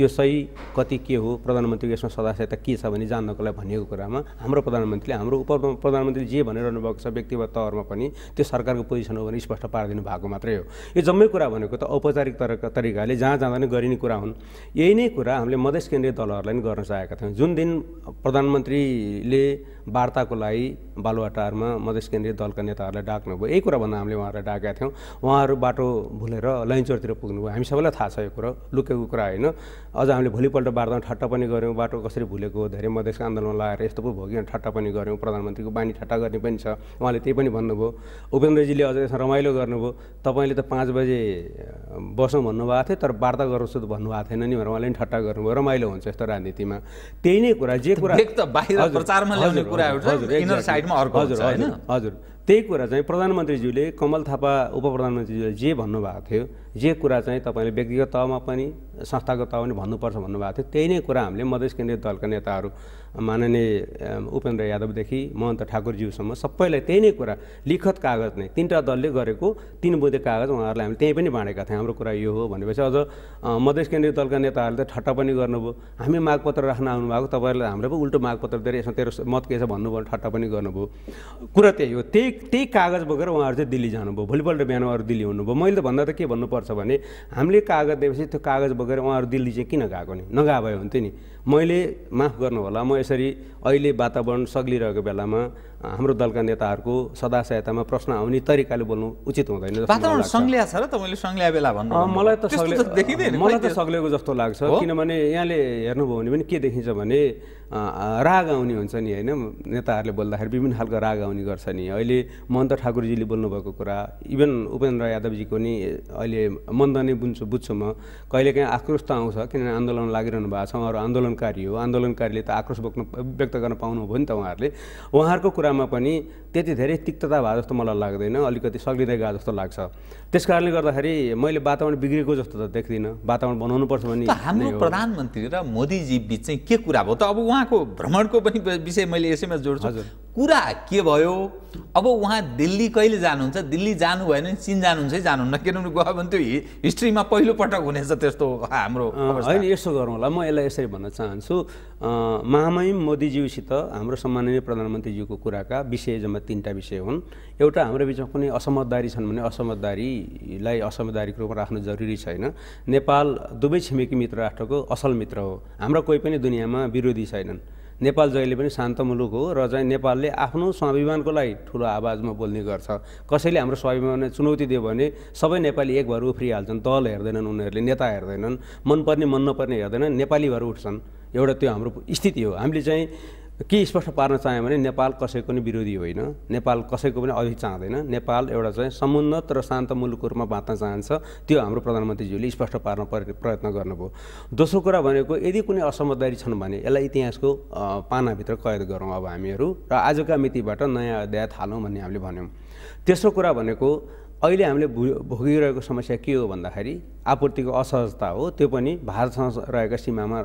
त्यो सही कति के हो प्रधानमन्त्रीको यसमा सदस्यता के छ भने जान्नको लागि भनिएको कुरामा हाम्रो प्रधानमन्त्रीले हाम्रो उप प्रधानमन्त्री जे भनिरहनु भएको छ व्यक्तिगत तहमा पनि त्यो सरकारको पोजिसन हो भने स्पष्ट पारिदिनु भएको मात्रै हो यो जम्मै कुरा भनेको त औपचारिक तर तरिकाले जहाँ जाँदा नै गरिने कुरा हुन् यही नै कुरा हामीले मधेस केन्द्रीय दलहरूलाई पनि गर्न चाहेका थियौँ जुन दिन प्रधानमन्त्रीले वार्ताको लागि बालुवाटारमा मधेस केन्द्रीय दलका नेताहरूलाई डाक्नुभयो यही कुरा भन्दा हामीले उहाँहरूलाई डाकेका थियौँ उहाँहरू बाटो भुलेर लैनचोरतिर पुग्नुभयो हामी सबैलाई थाहा छ यो कुरा लुकेको कुरा होइन अझ हामीले भोलिपल्ट वार्तामा ठट्टा पनि गऱ्यौँ बाटो कसरी भुलेको धेरै मधेसको आन्दोलन लगाएर यस्तो पो भोग्यो ठट्टा पनि गऱ्यौँ प्रधानमन्त्रीको बानी ठट्टा गर्ने पनि छ उहाँले त्यही पनि भन्नुभयो उपेन्द्रजीले अझ यसमा रमाइलो गर्नुभयो तपाईँले त पाँच बजे बसौँ भन्नुभएको थियो तर वार्ता गर्नुहोस् त भन्नुभएको थिएन नि भनेर उहाँले पनि ठट्टा गर्नुभयो रमाइलो हुन्छ यस्तो राजनीतिमा त्यही नै कुरा जे कुरा साइडमा अर्को हजुर हजुर त्यही कुरा चाहिँ प्रधानमन्त्रीज्यूले कमल थापा उप प्रधानमन्त्रीज्यूले जे भन्नुभएको थियो जे कुरा चाहिँ तपाईँले व्यक्तिगत तहमा पनि संस्थागत तहमा पनि भन्नुपर्छ भन्नुभएको थियो त्यही नै कुरा हामीले मधेस केन्द्रीय दलका नेताहरू माननीय उपेन्द्र यादवदेखि महन्त ठाकुरज्यूसम्म सबैलाई त्यही नै कुरा लिखत कागज नै तिनवटा दलले गरेको तिन बुधे कागज उहाँहरूलाई हामीले त्यहीँ पनि बाँडेका थियौँ हाम्रो कुरा यो हो भनेपछि अझ मधेस केन्द्रीय दलका नेताहरूले त ठट्टा पनि गर्नुभयो हामी मागपत्र राख्न आउनुभएको तपाईँहरूले हाम्रो पो उल्टो मागपत्र दिएर यसमा तेरो मत के छ भन्नुभयो ठट्टा पनि गर्नुभयो कुरा त्यही हो त्यही त्यही कागज बोकेर उहाँहरू चाहिँ दिल्ली जानुभयो भोलिपल्ट बिहान उहाँहरू दिल्ली हुनुभयो मैले त भन्दा त के भन्नुपर्छ भने हामीले कागज दिएपछि त्यो कागज बोकेर उहाँहरू दिल्ली चाहिँ किन गएको नि नगा भए हुन्थ्यो नि मैले माफ गर्नु होला म यसरी अहिले वातावरण सग्लिरहेको बेलामा हाम्रो दलका नेताहरूको सदा सहायतामा प्रश्न आउने तरिकाले बोल्नु उचित हुँदैन मलाई त मलाई त सग्लिएको जस्तो लाग्छ किनभने यहाँले हेर्नुभयो भने पनि के देखिन्छ भने राग आउने हुन्छ नि होइन नेताहरूले बोल्दाखेरि विभिन्न खालको राग आउने गर्छ नि अहिले महन्त ठाकुरजीले बोल्नुभएको कुरा इभन उपेन्द्र यादवजीको नि अहिले मन्द नै बुझ्छु बुझ्छु म कहिलेकाहीँ आक्रोश त आउँछ किनभने आन्दोलन लागिरहनु भएको छ उहाँहरू आन्दोलनकारी हो आन्दोलनकारीले त आक्रोश बोक्न व्यक्त गर्न पाउनु नि त उहाँहरूले उहाँहरूको कुरामा पनि त्यति धेरै तिक्तता भए जस्तो मलाई लाग्दैन अलिकति सग्लिँदै गएको जस्तो लाग्छ त्यस कारणले गर्दाखेरि मैले वातावरण बिग्रेको जस्तो त देख्दिनँ वातावरण बनाउनुपर्छ भने हाम्रो प्रधानमन्त्री र मोदीजी बिच चाहिँ के कुरा भयो त अब उहाँको भ्रमणको पनि विषय मैले एसएमएस जोड्छु कुरा के भयो अब उहाँ दिल्ली कहिले जानुहुन्छ दिल्ली जानुभयो भने चिन जानुहुन्छ है जानुहुन्न किनभने गयो भने त्यो हिस्ट्रीमा पहिलोपटक हुनेछ त्यस्तो हाम्रो होइन यसो गरौँ होला म यसलाई यसरी भन्न चाहन्छु महामहिम मोदीज्यूसित हाम्रो सम्माननीय प्रधानमन्त्रीज्यूको कुराका विषय जम्मा तिनवटा विषय हुन् एउटा हाम्रो बिचमा कुनै असमझदारी छन् भने असमझदारीलाई असमझदारीको रूपमा राख्नु जरुरी छैन नेपाल दुवै छिमेकी मित्र राष्ट्रको असल मित्र हो हाम्रो कोही पनि दुनियाँमा विरोधी छैनन् नेपाल जहिले पनि शान्त मुलुक हो र चाहिँ नेपालले आफ्नो स्वाभिमानको लागि ठुलो आवाजमा बोल्ने गर्छ कसैले हाम्रो स्वाभिमानलाई चुनौती दियो भने सबै नेपाली एक भएर उफ्रिहाल्छन् दल हेर्दैनन् उनीहरूले नेता हेर्दैनन् मनपर्ने मन नपर्ने हेर्दैनन् नेपाली भएर उठ्छन् एउटा त्यो हाम्रो स्थिति हो हामीले चाहिँ के स्पष्ट पार्न चाह्यो भने नेपाल कसैको पनि विरोधी होइन नेपाल कसैको पनि अघि चाहँदैन नेपाल एउटा चाहिँ समुन्नत र शान्त मुलुकको रूपमा बाँच्न चाहन्छ त्यो हाम्रो प्रधानमन्त्रीज्यूले स्पष्ट पार्न प्रयत्न गर्नुभयो दोस्रो कुरा भनेको यदि कुनै असमझदारी छन् भने यसलाई इतिहासको पानाभित्र कैद गरौँ अब हामीहरू र आजका मितिबाट नयाँ अध्याय थालौँ भन्ने हामीले भन्यौँ तेस्रो कुरा भनेको अहिले हामीले भोगिरहेको समस्या के हो भन्दाखेरि आपूर्तिको असहजता हो त्यो पनि भारतसँग रहेका सीमामा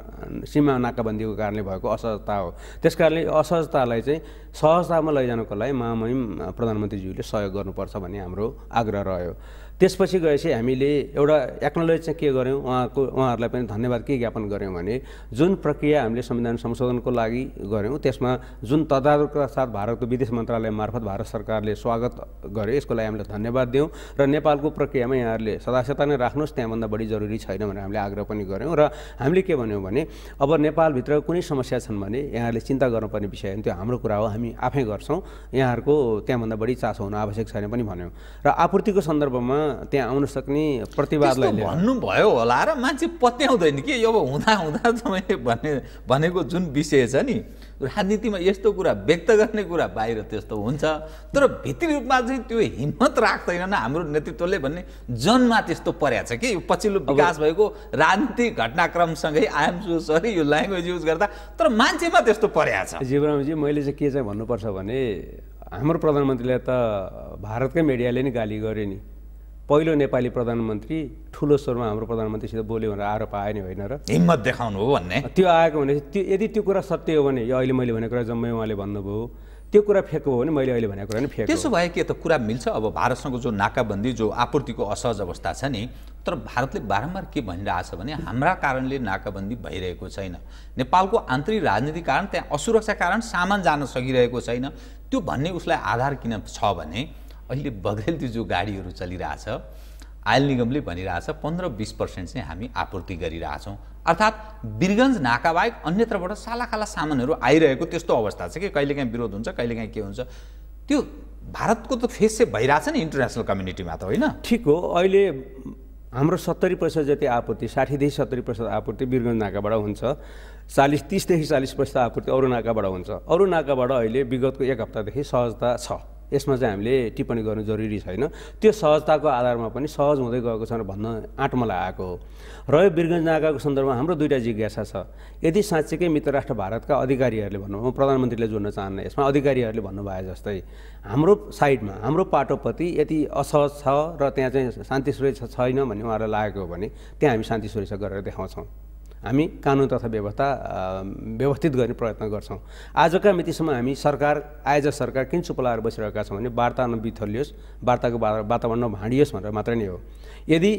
सीमा नाकाबन्दीको कारणले भएको असहजता हो त्यस कारणले असहजतालाई चाहिँ सहजतामा लैजानको लागि महामहिम प्रधानमन्त्रीज्यूले सहयोग गर्नुपर्छ भन्ने हाम्रो आग्रह रह्यो त्यसपछि गएपछि हामीले एउटा एक्नोलोज चाहिँ के गऱ्यौँ उहाँको उहाँहरूलाई पनि धन्यवाद के ज्ञापन गऱ्यौँ भने जुन प्रक्रिया हामीले संविधान संशोधनको लागि गऱ्यौँ त्यसमा जुन तदारुकका साथ भारतको विदेश मन्त्रालय मार्फत भारत सरकारले स्वागत गर्यो यसको लागि हामीले धन्यवाद दियौँ र नेपालको प्रक्रियामा यहाँहरूले सदस्यता नै राख्नुहोस् त्यहाँभन्दा बढी जरुरी छैन भनेर हामीले आग्रह पनि गऱ्यौँ र हामीले के भन्यौँ भने अब नेपालभित्र कुनै समस्या छन् भने यहाँहरूले चिन्ता गर्नुपर्ने विषय होइन त्यो हाम्रो कुरा हो हामी आफै गर्छौँ यहाँहरूको त्यहाँभन्दा बढी चासो हुन आवश्यक छैन पनि भन्यौँ र आपूर्तिको सन्दर्भमा त्यहाँ आउन सक्ने प्रतिवादलाई भन्नुभयो होला र मान्छे पत्याउँदैन कि अब हुँदा हुँदा तपाईँले भने भनेको जुन विषय छ नि राजनीतिमा यस्तो कुरा व्यक्त गर्ने कुरा बाहिर त्यस्तो हुन्छ तर भित्री रूपमा चाहिँ त्यो हिम्मत राख्दैन न हाम्रो नेतृत्वले भन्ने जनमा त्यस्तो परेको छ कि पछिल्लो विकास भएको राजनीतिक घटनाक्रमसँगै आइएम सो सरी यो ल्याङ्ग्वेज युज गर्दा तर मान्छेमा त्यस्तो परेको छ जीवरामजी मैले चाहिँ के चाहिँ भन्नुपर्छ भने हाम्रो प्रधानमन्त्रीलाई त भारतकै मिडियाले नि गाली गऱ्यो नि पहिलो नेपाली प्रधानमन्त्री ठुलो स्वरमा हाम्रो प्रधानमन्त्रीसित बोल्यो भनेर आरोप आयो नि होइन र हिम्मत देखाउनु हो भन्ने त्यो आएको भने त्यो यदि त्यो कुरा सत्य हो भने यो अहिले मैले भनेको कुरा जम्मै उहाँले भन्नुभयो त्यो कुरा फेक हो भने मैले अहिले भनेको कुरा नि फेक त्यसो भए के त कुरा मिल्छ अब भारतसँग जो नाकाबन्दी जो आपूर्तिको असहज अवस्था छ नि तर भारतले बारम्बार के छ भने हाम्रा कारणले नाकाबन्दी भइरहेको छैन नेपालको आन्तरिक राजनीति कारण त्यहाँ असुरक्षा कारण सामान जान सकिरहेको छैन त्यो भन्ने उसलाई आधार किन छ भने अहिले बग्रेल त्यो जो गाडीहरू चलिरहेछ आयल निगमले भनिरहेछ पन्ध्र बिस पर्सेन्ट चाहिँ हामी आपूर्ति गरिरहेछौँ अर्थात् बिरगन्ज बाहेक अन्यत्रबाट सालाखाला सामानहरू आइरहेको त्यस्तो अवस्था छ कि कहिलेकाहीँ विरोध हुन्छ कहिलेकाहीँ के हुन्छ त्यो भारतको त फेस चाहिँ भइरहेछ नि इन्टरनेसनल कम्युनिटीमा त होइन ठिक हो अहिले हाम्रो सत्तरी प्रतिशत जति आपूर्ति साठीदेखि सत्तरी प्रतिशत आपूर्ति बिरगन्ज नाकाबाट हुन्छ चालिस तिसदेखि चालिस प्रतिशत आपूर्ति अरू नाकाबाट हुन्छ अरू नाकाबाट अहिले विगतको एक हप्तादेखि सहजता छ यसमा चाहिँ हामीले टिप्पणी गर्नु जरुरी छैन त्यो सहजताको आधारमा पनि सहज हुँदै गएको छ भन्न आँट मलाई आएको हो यो वीरगञ्ज नाकाको सन्दर्भमा हाम्रो दुईवटा जिज्ञासा छ यदि साँच्चैकै मित्र राष्ट्र भारतका अधिकारीहरूले भन्नु म प्रधानमन्त्रीले जोड्न चाहन्न यसमा अधिकारीहरूले भन्नुभयो जस्तै हाम्रो साइडमा हाम्रो पाटोपट्टि यति असहज छ र त्यहाँ चाहिँ शान्ति सुरक्षा छैन भन्ने उहाँहरूलाई लागेको हो भने त्यहाँ हामी शान्ति सुरक्षा गरेर देखाउँछौँ हामी कानुन तथा व्यवस्था व्यवस्थित गर्ने प्रयत्न गर्छौँ आजका मितिसम्म हामी सरकार आएज सरकार किन चुपलाएर बसिरहेका छौँ भने वार्ता नबिथलियोस् वार्ताको वातावरण नभाँडियोस् भनेर मात्रै नै हो यदि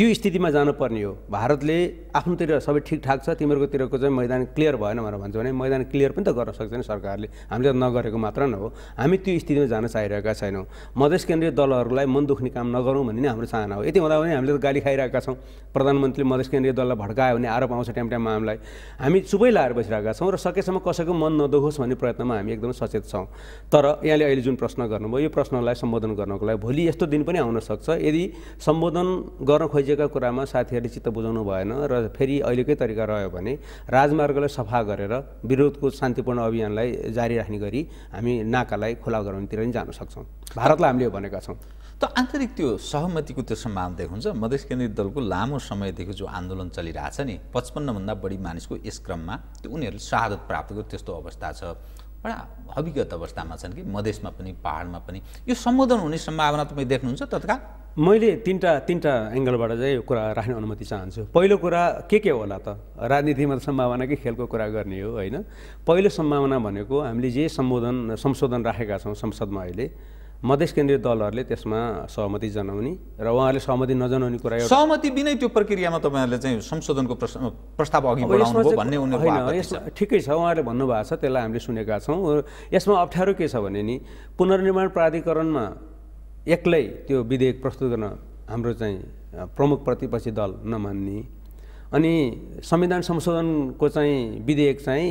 त्यो स्थितिमा जानुपर्ने हो भारतले आफ्नोतिर सबै ठिकठाक छ तिमीहरूकोतिरको चाहिँ मैदान क्लियर भएन भनेर भन्छ भने मैदान क्लियर पनि त गर्न सक्दैन सरकारले हामीले नगरेको मात्र न हो हामी त्यो स्थितिमा जान चाहिरहेका छैनौँ मधेस केन्द्रीय दलहरूलाई मन दुख्ने काम नगरौँ भन्ने नै हाम्रो चाहना हो यति हुँदा पनि हामीले त गाली खाइरहेका छौँ प्रधानमन्त्रीले मधेस केन्द्रीय दललाई भड्कायो भने आरोप आउँछ टाइम टाइममा हामीलाई हामी चुपै लाएर बसिरहेका छौँ र सकेसम्म कसैको मन नदुखोस् भन्ने प्रयत्नमा हामी एकदम सचेत छौँ तर यहाँले अहिले जुन प्रश्न गर्नुभयो यो प्रश्नलाई सम्बोधन गर्नको लागि भोलि यस्तो दिन पनि आउन सक्छ यदि सम्बोधन गर्न खोजे बुझेका कुरामा साथीहरूले चित्त बुझाउनु भएन र फेरि अहिलेकै तरिका रह्यो भने राजमार्गलाई सफा गरेर विरोधको शान्तिपूर्ण अभियानलाई जारी राख्ने गरी हामी नाकालाई खुला गराउनेतिर नि जान सक्छौँ भारतलाई हामीले भनेका छौँ त आन्तरिक त्यो सहमतिको त्यो सम्भावना हुन्छ मधेस केन्द्रित दलको लामो समयदेखि जो आन्दोलन चलिरहेछ नि पचपन्नभन्दा बढी मानिसको यस क्रममा त्यो उनीहरूले शहादत प्राप्त गर्यो त्यस्तो अवस्था छ बडा हविगत अवस्थामा छन् कि मधेसमा पनि पाहाडमा पनि यो सम्बोधन हुने सम्भावना तपाईँ देख्नुहुन्छ तत्काल मैले तिनवटा तिनवटा एङ्गलबाट चाहिँ यो कुरा राख्ने अनुमति चाहन्छु पहिलो कुरा के के होला त राजनीतिमा त सम्भावनाकै खेलको कुरा गर्ने हो होइन पहिलो सम्भावना भनेको हामीले जे सम्बोधन संशोधन राखेका छौँ संसदमा अहिले मधेस केन्द्रीय दलहरूले त्यसमा सहमति जनाउने र उहाँहरूले सहमति नजनाउने कुरा सहमति बिनै त्यो प्रक्रियामा तपाईँहरूले चाहिँ संशोधनको प्रस्ताव अघि भन्ने होइन ठिकै छ उहाँहरूले भन्नुभएको छ त्यसलाई हामीले सुनेका छौँ यसमा अप्ठ्यारो के छ भने नि पुनर्निर्माण प्राधिकरणमा एक्लै त्यो विधेयक प्रस्तुत गर्न हाम्रो चाहिँ प्रमुख प्रतिपक्षी दल नमान्ने अनि संविधान संशोधनको चाहिँ विधेयक चाहिँ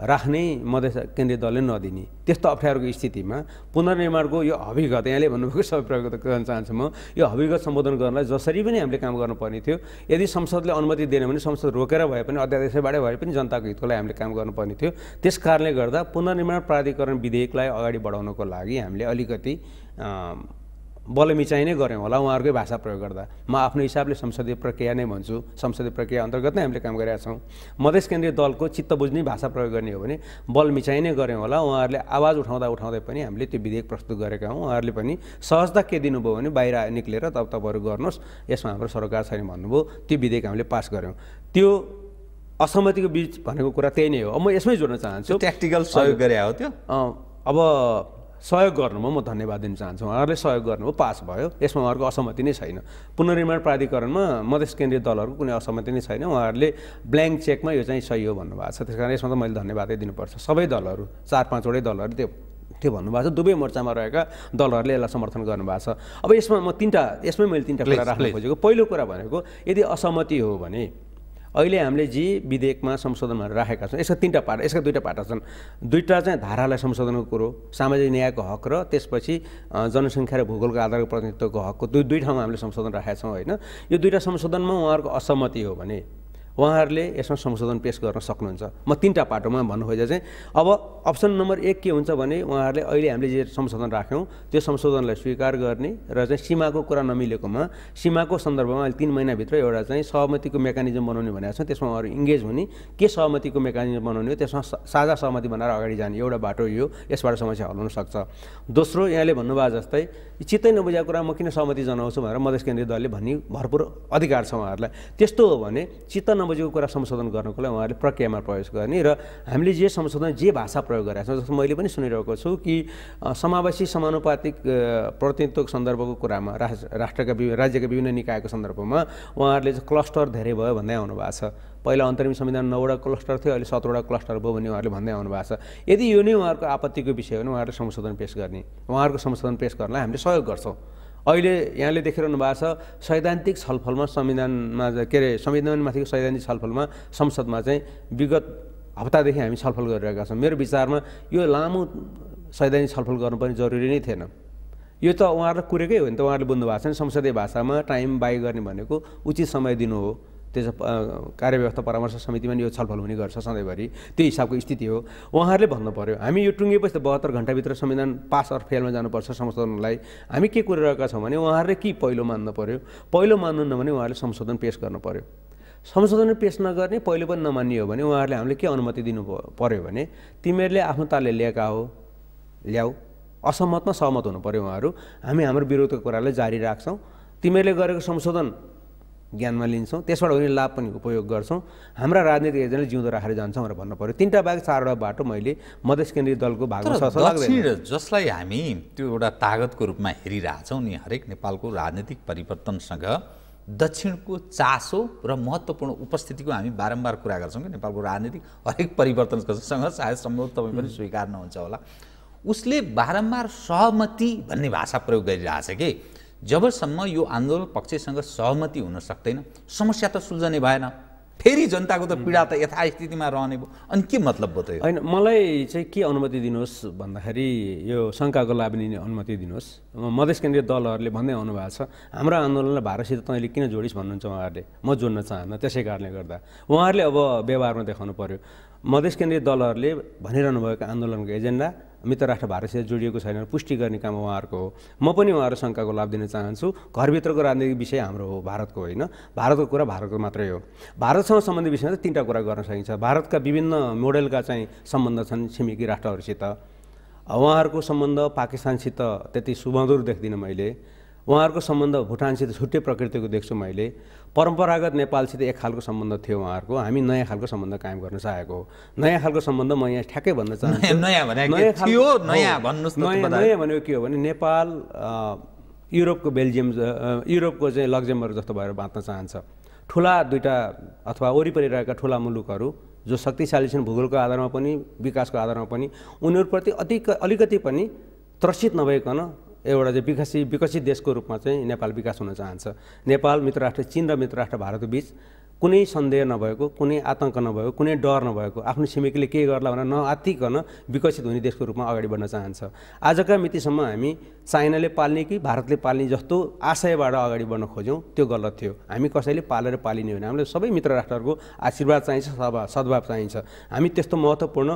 राख्ने मधेस केन्द्रीय दलले नदिने त्यस्तो अप्ठ्यारोको स्थितिमा पुनर्निर्माणको यो हविगत यहाँले भन्नुभएको सबै प्रयोग गर्न चाहन्छु म यो हविगत सम्बोधन गर्नलाई जसरी पनि हामीले काम गर्नुपर्ने थियो यदि संसदले अनुमति दिएन भने संसद रोकेर भए पनि अध्यादेशबाट भए पनि जनताको हितको लागि हामीले काम गर्नुपर्ने थियो त्यस कारणले गर्दा पुनर्निर्माण प्राधिकरण विधेयकलाई अगाडि बढाउनको लागि हामीले अलिकति बलमिचाइ नै गऱ्यौँ होला उहाँहरूकै भाषा प्रयोग गर्दा म आफ्नो हिसाबले संसदीय प्रक्रिया नै भन्छु संसदीय प्रक्रिया अन्तर्गत नै हामीले काम गरेका छौँ मधेस केन्द्रीय दलको चित्त बुझ्ने भाषा प्रयोग गर्ने हो भने बलमिचाइ नै गऱ्यौँ होला उहाँहरूले आवाज उठाउँदा उठाउँदै पनि हामीले त्यो विधेयक प्रस्तुत गरेका हौँ उहाँहरूले पनि सहजता के दिनुभयो भने बाहिर निक्लेर तब तपाईँहरू गर्नुहोस् यसमा हाम्रो सरकार छैन भन्नुभयो त्यो विधेयक हामीले पास गऱ्यौँ त्यो असहमतिको बिच भनेको कुरा त्यही नै हो म यसमै जोड्न चाहन्छु ट्याक्टिकल सहयोग गरे हो त्यो अब सहयोग गर्नुमा म धन्यवाद दिन चाहन्छु उहाँहरूले सहयोग गर्नुभयो पास भयो यसमा उहाँहरूको असहमति नै छैन पुनर्निर्माण प्राधिकरणमा मधेस केन्द्रीय दलहरूको कुनै असहमति नै छैन उहाँहरूले ब्ल्याङ्क चेकमा यो चाहिँ सही हो भन्नुभएको छ त्यस कारण यसमा त मैले धन्यवादै दिनुपर्छ सबै दलहरू चार पाँचवटै दलहरू त्यो त्यो भन्नुभएको छ दुवै मोर्चामा रहेका दलहरूले यसलाई समर्थन गर्नुभएको छ अब यसमा म तिनवटा यसमै मैले तिनवटा कुरा राख्न खोजेको पहिलो कुरा भनेको यदि असहमति हो भने अहिले हामीले जे विधेयकमा संशोधनमा राखेका छौँ यसका तिनवटा पाटा यसका दुईवटा पाटा छन् दुईवटा चाहिँ धारालाई संशोधनको कुरो सामाजिक न्यायको हक र त्यसपछि जनसङ्ख्या र भूगोलको आधारको प्रतिनिधित्वको हकको दुई दुई ठाउँमा हामीले संशोधन राखेका छौँ होइन यो दुईवटा संशोधनमा उहाँहरूको असहमति हो भने उहाँहरूले यसमा संशोधन पेस गर्न सक्नुहुन्छ म तिनवटा पाटोमा भन्नु खोजेँ चाहिँ अब अप्सन नम्बर एक के हुन्छ भने उहाँहरूले अहिले हामीले जे संशोधन राख्यौँ त्यो संशोधनलाई स्वीकार गर्ने र चाहिँ सीमाको कुरा नमिलेकोमा सीमाको सन्दर्भमा अहिले तिन महिनाभित्र एउटा चाहिँ सहमतिको मेकानिजम बनाउने भनेको छ त्यसमा उहाँहरू इङ्गेज हुने के सहमतिको मेकानिजम बनाउने हो त्यसमा साझा सहमति बनाएर अगाडि जाने एउटा बाटो यो यसबाट समस्या हल सक्छ दोस्रो यहाँले भन्नुभएको जस्तै चित्तै नबुझेको कुरा म किन सहमति जनाउँछु भनेर मधेस केन्द्रीय दलले भन्ने भरपुर अधिकार छ उहाँहरूलाई त्यस्तो हो भने चित्त नबुझेको कुरा संशोधन गर्नको लागि उहाँहरूले प्रक्रियामा प्रवेश गर्ने र हामीले जे संशोधन जे भाषा प्रयोग गरेका छौँ जस्तो मैले पनि सुनिरहेको छु कि समावेशी समानुपातिक प्रतिनिधित्वको सन्दर्भको कुरामा राष्ट्रका राज्यका विभिन्न निकायको सन्दर्भमा उहाँहरूले क्लस्टर धेरै भयो भन्दै आउनु भएको छ पहिला अन्तरिम संविधान नौवटा क्लस्टर थियो अहिले सत्रवटा क्लस्टर भयो भन्ने उहाँहरूले भन्दै आउनु भएको छ यदि यो नै उहाँहरूको आपत्तिको विषय हो भने उहाँहरूले संशोधन पेस गर्ने उहाँहरूको संशोधन पेस गर्नलाई हामीले सहयोग गर्छौँ अहिले यहाँले देखिरहनु भएको छ सैद्धान्तिक छलफलमा संविधानमा के अरे संविधानमाथिको सैद्धान्तिक छलफलमा संसदमा चाहिँ विगत हप्तादेखि हामी छलफल गरिरहेका छौँ मेरो विचारमा यो लामो सैद्धान्तिक छलफल गर्नु पनि जरुरी नै थिएन यो त उहाँहरूलाई कुरेकै हो नि त उहाँहरूले बुझ्नु भएको छ नि संसदीय भाषामा टाइम बाई गर्ने भनेको उचित समय दिनु हो त्यो कार्यव्यवस्था परामर्श समितिमा यो छलफल हुने गर्छ सधैँभरि त्यो हिसाबको स्थिति हो उहाँहरूले भन्नु पऱ्यो हामी यो टुङ्गेपछि त बहत्तर घन्टाभित्र संविधान पास अर फेलमा जानुपर्छ संशोधनलाई हामी के कुरिरहेका छौँ भने उहाँहरूले के पहिलो मान्नु पऱ्यो पहिलो मान्नुहुन्न भने उहाँहरूले संशोधन पेस गर्नु पऱ्यो संशोधन पेस नगर्ने पहिलो पनि नमान्ने हो भने उहाँहरूले हामीले के अनुमति दिनु पऱ्यो भने तिमीहरूले आफ्नो तालले ल्याएका हो ल्याऊ असहमतमा सहमत हुनु पऱ्यो उहाँहरू हामी हाम्रो विरोधको कुरालाई जारी राख्छौँ तिमीहरूले गरेको संशोधन ज्ञानमा लिन्छौँ त्यसबाट हुने लाभ पनि उपयोग गर्छौँ हाम्रा राजनीतिक एजेन्टले जिउँदो राखेर जान्छौँ भनेर भन्नु पऱ्यो तिनवटा बाहेक चारवटा बाटो मैले मधेस केन्द्रीय दलको भाग जसलाई हामी त्यो एउटा तागतको रूपमा हेरिरहेछौँ नि हरेक नेपालको राजनीतिक परिवर्तनसँग दक्षिणको चासो र महत्त्वपूर्ण उपस्थितिको हामी बारम्बार कुरा गर्छौँ कि नेपालको राजनीतिक हरेक परिवर्तनसँग सायद सम्भव तपाईँ पनि स्वीकार नहुन्छ होला उसले बारम्बार सहमति भन्ने भाषा प्रयोग गरिरहेछ कि जबसम्म यो आन्दोलन पक्षसँग सहमति हुन सक्दैन समस्या त सुल्झने भएन फेरि जनताको त पीडा त यथास्थितिमा रहने भयो अनि के मतलब भयो त होइन मलाई चाहिँ के अनुमति दिनुहोस् भन्दाखेरि यो शङ्काको लाभ लिने अनुमति दिनुहोस् मधेस केन्द्रीय दलहरूले भन्दै आउनुभएको छ हाम्रो आन्दोलनलाई भारतसित तैँले किन जोडिस् भन्नुहुन्छ उहाँहरूले म जोड्न चाहन्न त्यसै कारणले गर्दा उहाँहरूले अब व्यवहारमा देखाउनु पर्यो मधेस केन्द्रीय दलहरूले भनिरहनु भएको आन्दोलनको एजेन्डा मित्र राष्ट्र भारतसित जोडिएको छैन पुष्टि गर्ने काम उहाँहरूको हो म पनि उहाँहरू शङ्काको लाभ दिन चाहन्छु घरभित्रको राजनीतिक विषय हाम्रो हो भारतको होइन भारतको कुरा भारतको मात्रै हो भारतसँग सम्बन्धित विषयमा चाहिँ तिनवटा कुरा गर्न सकिन्छ भारतका विभिन्न मोडेलका चाहिँ सम्बन्ध छन् छिमेकी राष्ट्रहरूसित उहाँहरूको सम्बन्ध पाकिस्तानसित त्यति सुमधुर देख्दिनँ मैले उहाँहरूको सम्बन्ध भुटानसित छुट्टै प्रकृतिको देख्छु मैले परम्परागत नेपालसित एक खालको सम्बन्ध थियो उहाँहरूको हामी नयाँ खालको सम्बन्ध कायम गर्न चाहेको हो नयाँ खालको सम्बन्ध म यहाँ ठ्याक्कै भन्न चाहन्छु नयाँ नयाँ भनेको के हो भने नेपाल युरोपको बेल्जियम युरोपको चाहिँ लक्जमबर्ग जस्तो भएर बाँच्न चाहन्छ ठुला दुईवटा अथवा वरिपरि रहेका ठुला मुलुकहरू जो शक्तिशाली छन् भूगोलको आधारमा पनि विकासको आधारमा पनि उनीहरूप्रति अति अलिकति पनि त्रसित नभइकन एउटा चाहिँ विकसित विकसित देशको रूपमा चाहिँ नेपाल विकास हुन चाहन्छ नेपाल मित्र राष्ट्र चिन र मित्र राष्ट्र भारतको बिच कुनै सन्देह नभएको कुनै आतङ्क नभएको कुनै डर नभएको आफ्नो छिमेकीले के गर्ला भनेर नआत्तिकन विकसित हुने देशको रूपमा अगाडि बढ्न चाहन्छ आजका मितिसम्म हामी चाइनाले पाल्ने कि भारतले पाल्ने जस्तो आशयबाट अगाडि बढ्न खोज्यौँ त्यो गलत थियो हामी कसैले पालेर पालिने होइन हामीले सबै मित्र राष्ट्रहरूको आशीर्वाद चाहिन्छ सद्भाव सद्भाव चाहिन्छ हामी त्यस्तो महत्त्वपूर्ण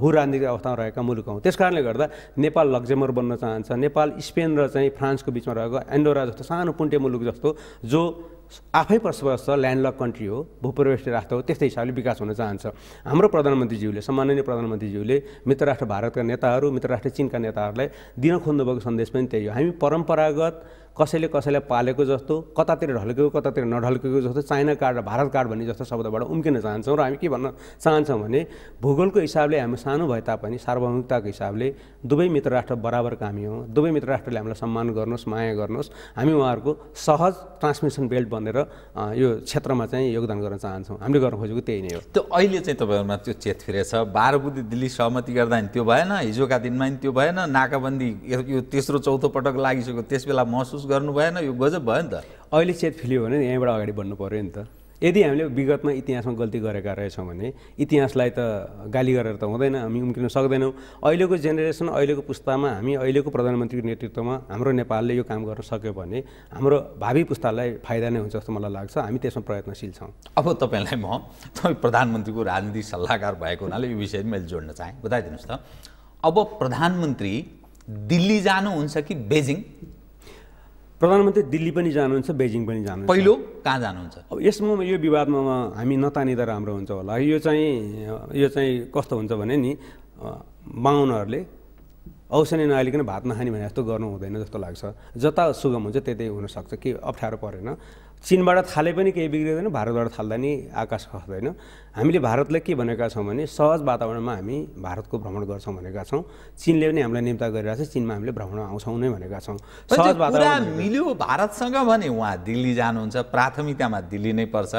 भू राजनीतिक अवस्थामा रहेका मुलुक हौँ त्यस कारणले गर्दा नेपाल लग्जमर बन्न चाहन्छ नेपाल स्पेन र चाहिँ फ्रान्सको बिचमा रहेको एन्डोरा जस्तो सानो पुन्टे मुलुक जस्तो जो आफै प्रश्नवश ल्यान्डलक कन्ट्री हो भूप्रवेष्ट राष्ट्र हो त्यस्तै हिसाबले विकास हुन चाहन्छ हाम्रो प्रधानमन्त्रीज्यूले सम्माननीय प्रधानमन्त्रीज्यूले मित्र राष्ट्र भारतका नेताहरू मित्र राष्ट्र चिनका नेताहरूलाई दिन खोज्नुभएको सन्देश पनि त्यही हो हामी परम्परागत कसैले कसैलाई पालेको जस्तो कतातिर ढल्केको कतातिर नढल्केको जस्तो चाइना कार्ड र भारत कार्ड भन्ने जस्तो शब्दबाट उम्किन चाहन्छौँ र हामी के भन्न चाहन्छौँ भने भूगोलको हिसाबले हामी सानो भए तापनि सार्वभौमिकताको हिसाबले दुवै मित्र राष्ट्र बराबर कामी हो दुवै मित्र राष्ट्रले हामीलाई सम्मान गर्नुहोस् माया गर्नुहोस् हामी उहाँहरूको सहज ट्रान्समिसन बेल्ट बनेर यो क्षेत्रमा चाहिँ योगदान गर्न चाहन्छौँ हामीले गर्न खोजेको त्यही नै हो त्यो अहिले चाहिँ तपाईँहरूमा त्यो चेत फिरेछ बाह्र बुद्धि दिल्ली सहमति गर्दा पनि त्यो भएन हिजोका दिनमा पनि त्यो भएन नाकाबन्दी यो तेस्रो चौथो पटक लागिसक्यो त्यस बेला महसुस गर्नु भएन यो गजब भयो नि त अहिले चेत फिल्यो भने यहीँबाट अगाडि बढ्नु पऱ्यो नि त यदि हामीले विगतमा इतिहासमा गल्ती गरेका रहेछौँ भने इतिहासलाई त गाली गरेर त हुँदैन हामी उम्किन सक्दैनौँ अहिलेको जेनेरेसन अहिलेको पुस्तामा हामी अहिलेको प्रधानमन्त्रीको नेतृत्वमा हाम्रो नेपालले यो काम गर्न सक्यो भने हाम्रो भावी पुस्तालाई फाइदा नै हुन्छ जस्तो मलाई लाग्छ हामी त्यसमा प्रयत्नशील छौँ अब तपाईँलाई म तपाईँ प्रधानमन्त्रीको राजनीतिक सल्लाहकार भएको हुनाले यो विषय मैले जोड्न चाहेँ बताइदिनुहोस् त अब प्रधानमन्त्री दिल्ली जानुहुन्छ कि बेजिङ प्रधानमन्त्री दिल्ली पनि जानुहुन्छ बेजिङ पनि जानुहुन्छ पहिलो कहाँ जानुहुन्छ अब यसमा यो विवादमा हामी नतानिँदा राम्रो हुन्छ होला यो चाहिँ यो चाहिँ कस्तो हुन्छ भने नि बाहुनहरूले औषधि नहालिकन भात नखाने भने जस्तो गर्नु हुँदैन जस्तो लाग्छ जता सुगम हुन्छ त्यतै हुनसक्छ के अप्ठ्यारो परेन चिनबाट थाले पनि केही बिग्रिँदैन भारतबाट थाल्दा नि आकाश खस्दैन हामीले भारतलाई के भनेका छौँ भने सहज वातावरणमा हामी भारतको भ्रमण गर्छौँ भनेका छौँ चिनले पनि हामीलाई निम्ता गरिरहेको छ चिनमा हामीले भ्रमण आउँछौँ नै भनेका छौँ सहज वातावरण मिल्यो भारतसँग भने उहाँ दिल्ली जानुहुन्छ प्राथमिकतामा दिल्ली नै पर्छ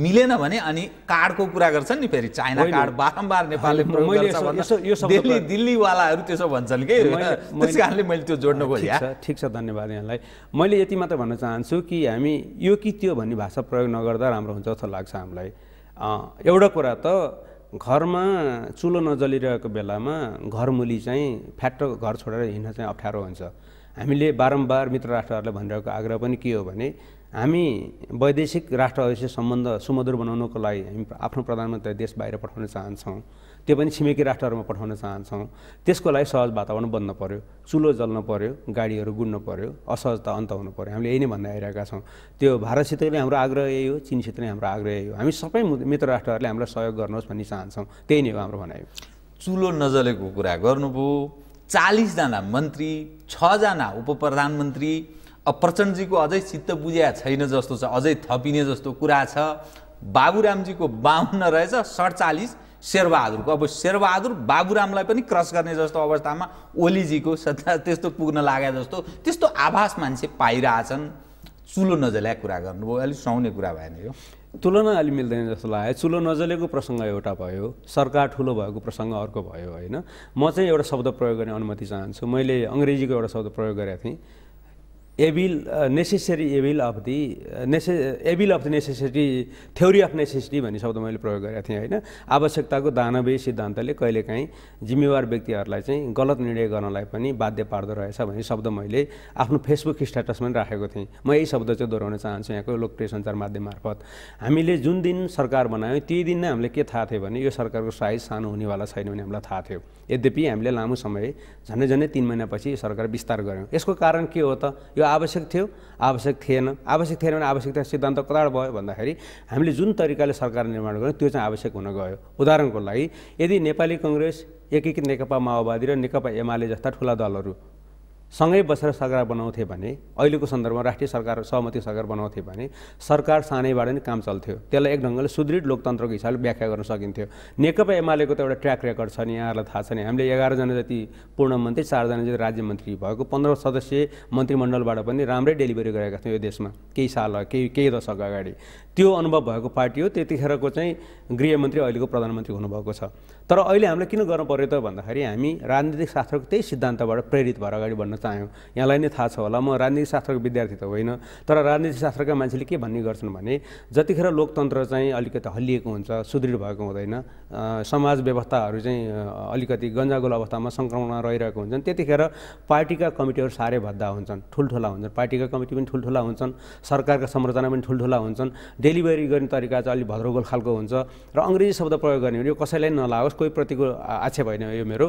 मिलेन भने अनि कार्डको कुरा गर्छन् नि फेरि चाइना कार्ड बारम्बार नेपालले दिल्ली दिल्लीवालाहरू त्यसो भन्छन् कि त्यस कारणले मैले त्यो जोड्नु खोजेँ ठिक छ धन्यवाद यहाँलाई मैले यति मात्र भन्न चाहन्छु कि हामी यो कि त्यो भन्ने भाषा प्रयोग नगर्दा राम्रो हुन्छ जस्तो लाग्छ हामीलाई एउटा कुरा त घरमा चुलो नजलिरहेको बेलामा घरमुली चाहिँ फ्याट्ट घर छोडेर हिँड्न चाहिँ अप्ठ्यारो हुन्छ हामीले बारम्बार मित्र राष्ट्रहरूलाई भनिरहेको आग्रह पनि के हो भने हामी वैदेशिक राष्ट्रहरूसित सम्बन्ध सुमधुर बनाउनको लागि हामी आफ्नो प्रधानमन्त्री देश बाहिर पठाउन चाहन्छौँ त्यो पनि छिमेकी राष्ट्रहरूमा पठाउन चाहन्छौँ त्यसको लागि सहज वातावरण बन्न पऱ्यो चुलो जल्न पऱ्यो गाडीहरू गुड्नु पऱ्यो असहजता अन्त हुनु पऱ्यो हामीले यही नै भन्दै आइरहेका छौँ त्यो भारतसित नै हाम्रो आग्रह यही हो चिनसित नै हाम्रो आग्रह यही हो हामी सबै मित्र राष्ट्रहरूले हामीलाई सहयोग गर्नुहोस् भन्ने चाहन्छौँ त्यही नै हो हाम्रो भनाइ चुलो नजलेको कुरा गर्नुभयो चालिसजना मन्त्री छजना उप प्रधानमन्त्री अब प्रचण्डजीको अझै चित्त बुझ्या छैन जस्तो छ अझै थपिने जस्तो कुरा छ बाबुरामजीको बाहुन्न रहेछ सडचालिस शेरबहादुरको अब शेरबहादुर बाबुरामलाई पनि क्रस गर्ने जस्तो अवस्थामा ओलीजीको सत्ता त्यस्तो पुग्न लागे जस्तो त्यस्तो आभास मान्छे पाइरहेछन् चुलो नजल्या कुरा गर्नुभयो अलिक सुहाउने कुरा भएन यो तुलना अलि मिल्दैन जस्तो लाग्यो चुलो नजलेको प्रसङ्ग एउटा भयो सरकार ठुलो भएको प्रसङ्ग अर्को भयो होइन म चाहिँ एउटा शब्द प्रयोग गर्ने अनुमति चाहन्छु मैले अङ्ग्रेजीको एउटा शब्द प्रयोग गरेको थिएँ able necessary able of the नेसे able of the necessity theory of necessity भन्ने शब्द मैले प्रयोग गरेको थिएँ होइन आवश्यकताको दानवीय सिद्धान्तले कहिलेकाहीँ जिम्मेवार व्यक्तिहरूलाई चाहिँ गलत निर्णय गर्नलाई पनि बाध्य पार्दो रहेछ भन्ने शब्द मैले आफ्नो फेसबुक स्ट्याटसमा राखेको थिएँ म यही शब्द चाहिँ दोहोऱ्याउन चाहन्छु यहाँको लोकप्रिय सञ्चार माध्यम मार्फत हामीले जुन दिन सरकार बनायौँ त्यही दिन नै हामीले के थाहा थियो भने यो सरकारको साइज सानो हुनेवाला छैन भने हामीलाई थाहा थियो यद्यपि हामीले लामो समय झन्डै झन्डै तिन महिनापछि यो सरकार विस्तार गऱ्यौँ यसको कारण के हो त यो आवश्यक थियो आवश्यक थिएन आवश्यक थिएन भने आवश्यकता सिद्धान्त कताबाट भयो भन्दाखेरि हामीले जुन तरिकाले सरकार निर्माण गर्यौँ त्यो चाहिँ आवश्यक हुन गयो उदाहरणको लागि यदि नेपाली कङ्ग्रेस एकीकृत नेकपा माओवादी र नेकपा एमाले जस्ता ठुला दलहरू सँगै बसेर सरकार बनाउँथे भने अहिलेको सन्दर्भमा राष्ट्रिय सरकार सहमति सरकार बनाउँथे भने सरकार सानैबाट नै काम चल्थ्यो त्यसलाई एक ढङ्गले सुदृढ लोकतन्त्रको हिसाबले व्याख्या गर्न सकिन्थ्यो नेकपा एमालेको त एउटा ट्र्याक रेकर्ड छ नि यहाँहरूलाई थाहा छ नि हामीले एघारजना जति पूर्ण मन्त्री चारजना जति राज्य मन्त्री भएको पन्ध्र सदस्यीय मन्त्रीमण्डलबाट पनि राम्रै डेलिभरी गरेका थियौँ यो देशमा केही साल केही केही दशक अगाडि त्यो अनुभव भएको पार्टी हो त्यतिखेरको चाहिँ गृहमन्त्री अहिलेको प्रधानमन्त्री हुनुभएको छ तर अहिले हामीलाई किन गर्नु पऱ्यो त भन्दाखेरि हामी राजनीतिक शास्त्रको त्यही सिद्धान्तबाट प्रेरित भएर अगाडि बढ्न चाह्यौँ यहाँलाई नै थाहा छ होला म राजनीतिक शास्त्रको विद्यार्थी त होइन तर राजनीतिक शास्त्रका मान्छेले के भन्ने गर्छन् भने जतिखेर लोकतन्त्र चाहिँ अलिकति हल्लिएको हुन्छ सुदृढ भएको हुँदैन समाज व्यवस्थाहरू चाहिँ अलिकति गन्जागोल अवस्थामा सङ्क्रमणमा रहिरहेको हुन्छन् त्यतिखेर पार्टीका कमिटीहरू साह्रै भद्दा हुन्छन् ठुल्ठुला हुन्छन् पार्टीका कमिटी पनि ठुल्ठुला हुन्छन् सरकारका संरचना पनि ठुल्ठुला हुन्छन् डेलिभरी गर्ने तरिका चाहिँ अलिक भद्रगोल खालको हुन्छ र अङ्ग्रेजी शब्द प्रयोग गर्ने भने यो कसैलाई नलागोस् कोही प्रतिकूल आक्षेप होइन यो मेरो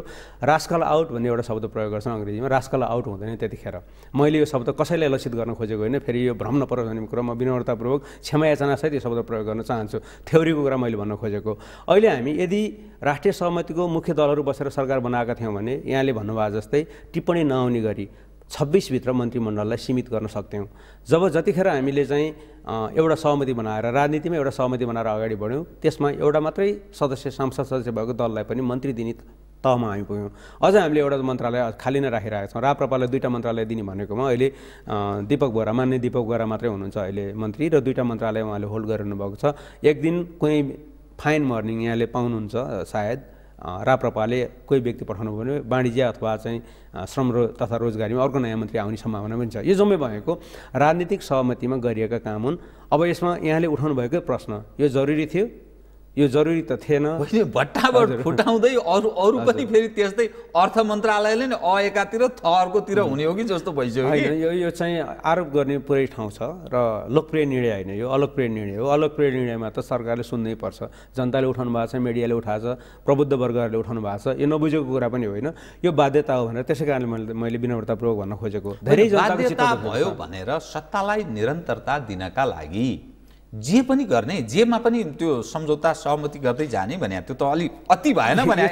रास्कल आउट भन्ने एउटा शब्द प्रयोग गर्छन् अङ्ग्रेजीमा रास्कल आउट हुँदैन त्यतिखेर मैले यो शब्द कसैलाई लक्षित गर्न खोजेको होइन फेरि यो भ्रम नपरोस् भन्ने कुरो म विनम्रतापूर्वक क्षमायाचनासहित यो शब्द प्रयोग गर्न चाहन्छु थ्योरीको कुरा मैले भन्न खोजेको अहिले हामी यदि राष्ट्रिय सहमतिको मुख्य दलहरू बसेर सरकार बनाएका थियौँ भने यहाँले भन्नुभयो जस्तै टिप्पणी नआउने गरी छब्बिसभित्र मन्त्रीमण्डललाई सीमित गर्न सक्थ्यौँ जब जतिखेर हामीले चाहिँ एउटा सहमति बनाएर राजनीतिमा एउटा सहमति बनाएर अगाडि बढ्यौँ त्यसमा एउटा मात्रै सदस्य सांसद सदस्य भएको दललाई पनि मन्त्री दिने तहमा हामी पुग्यौँ अझ हामीले एउटा मन्त्रालय खाली नै राखिरहेका छौँ राप्रपालाई दुईवटा मन्त्रालय दिने भनेकोमा अहिले दिपक बोरा मान्य दिपक बोरा मात्रै हुनुहुन्छ अहिले मन्त्री र दुईवटा मन्त्रालय उहाँले होल्ड गरिरहनु भएको छ एक दिन कुनै फाइन मर्निङ यहाँले पाउनुहुन्छ सायद राप्रपाले कोही व्यक्ति पठाउनु भयो भने वाणिज्य अथवा चाहिँ श्रम रो तथा रोजगारीमा अर्को नयाँ मन्त्री आउने सम्भावना पनि छ यो जम्मै भएको राजनीतिक सहमतिमा गरिएका काम हुन् अब यसमा यहाँले उठाउनु भएको प्रश्न यो जरुरी थियो यो जरुरी त थिएन भट्टाबाट फुटाउँदै अरू अरू पनि फेरि त्यस्तै अर्थ मन्त्रालयले नै अ एकातिर थ अर्कोतिर हुने हो कि जस्तो भइसक्यो होइन यो यो चाहिँ आरोप गर्ने पुरै ठाउँ छ र लोकप्रिय निर्णय होइन यो अलोकप्रिय निर्णय हो अलोकप्रिय निर्णयमा त सरकारले सुन्नै पर्छ जनताले उठाउनु भएको छ मिडियाले उठाएको छ प्रबुद्ध वर्गहरूले उठाउनु भएको छ यो नबुझेको कुरा पनि होइन यो बाध्यता हो भनेर त्यसै कारणले मैले मैले विनम्रतापूर्वक भन्न खोजेको धेरै जनता भयो भनेर सत्तालाई निरन्तरता दिनका लागि जे पनि गर्ने जेमा पनि त्यो सम्झौता सहमति गर्दै जाने भने त्यो त अलिक अति भएन भने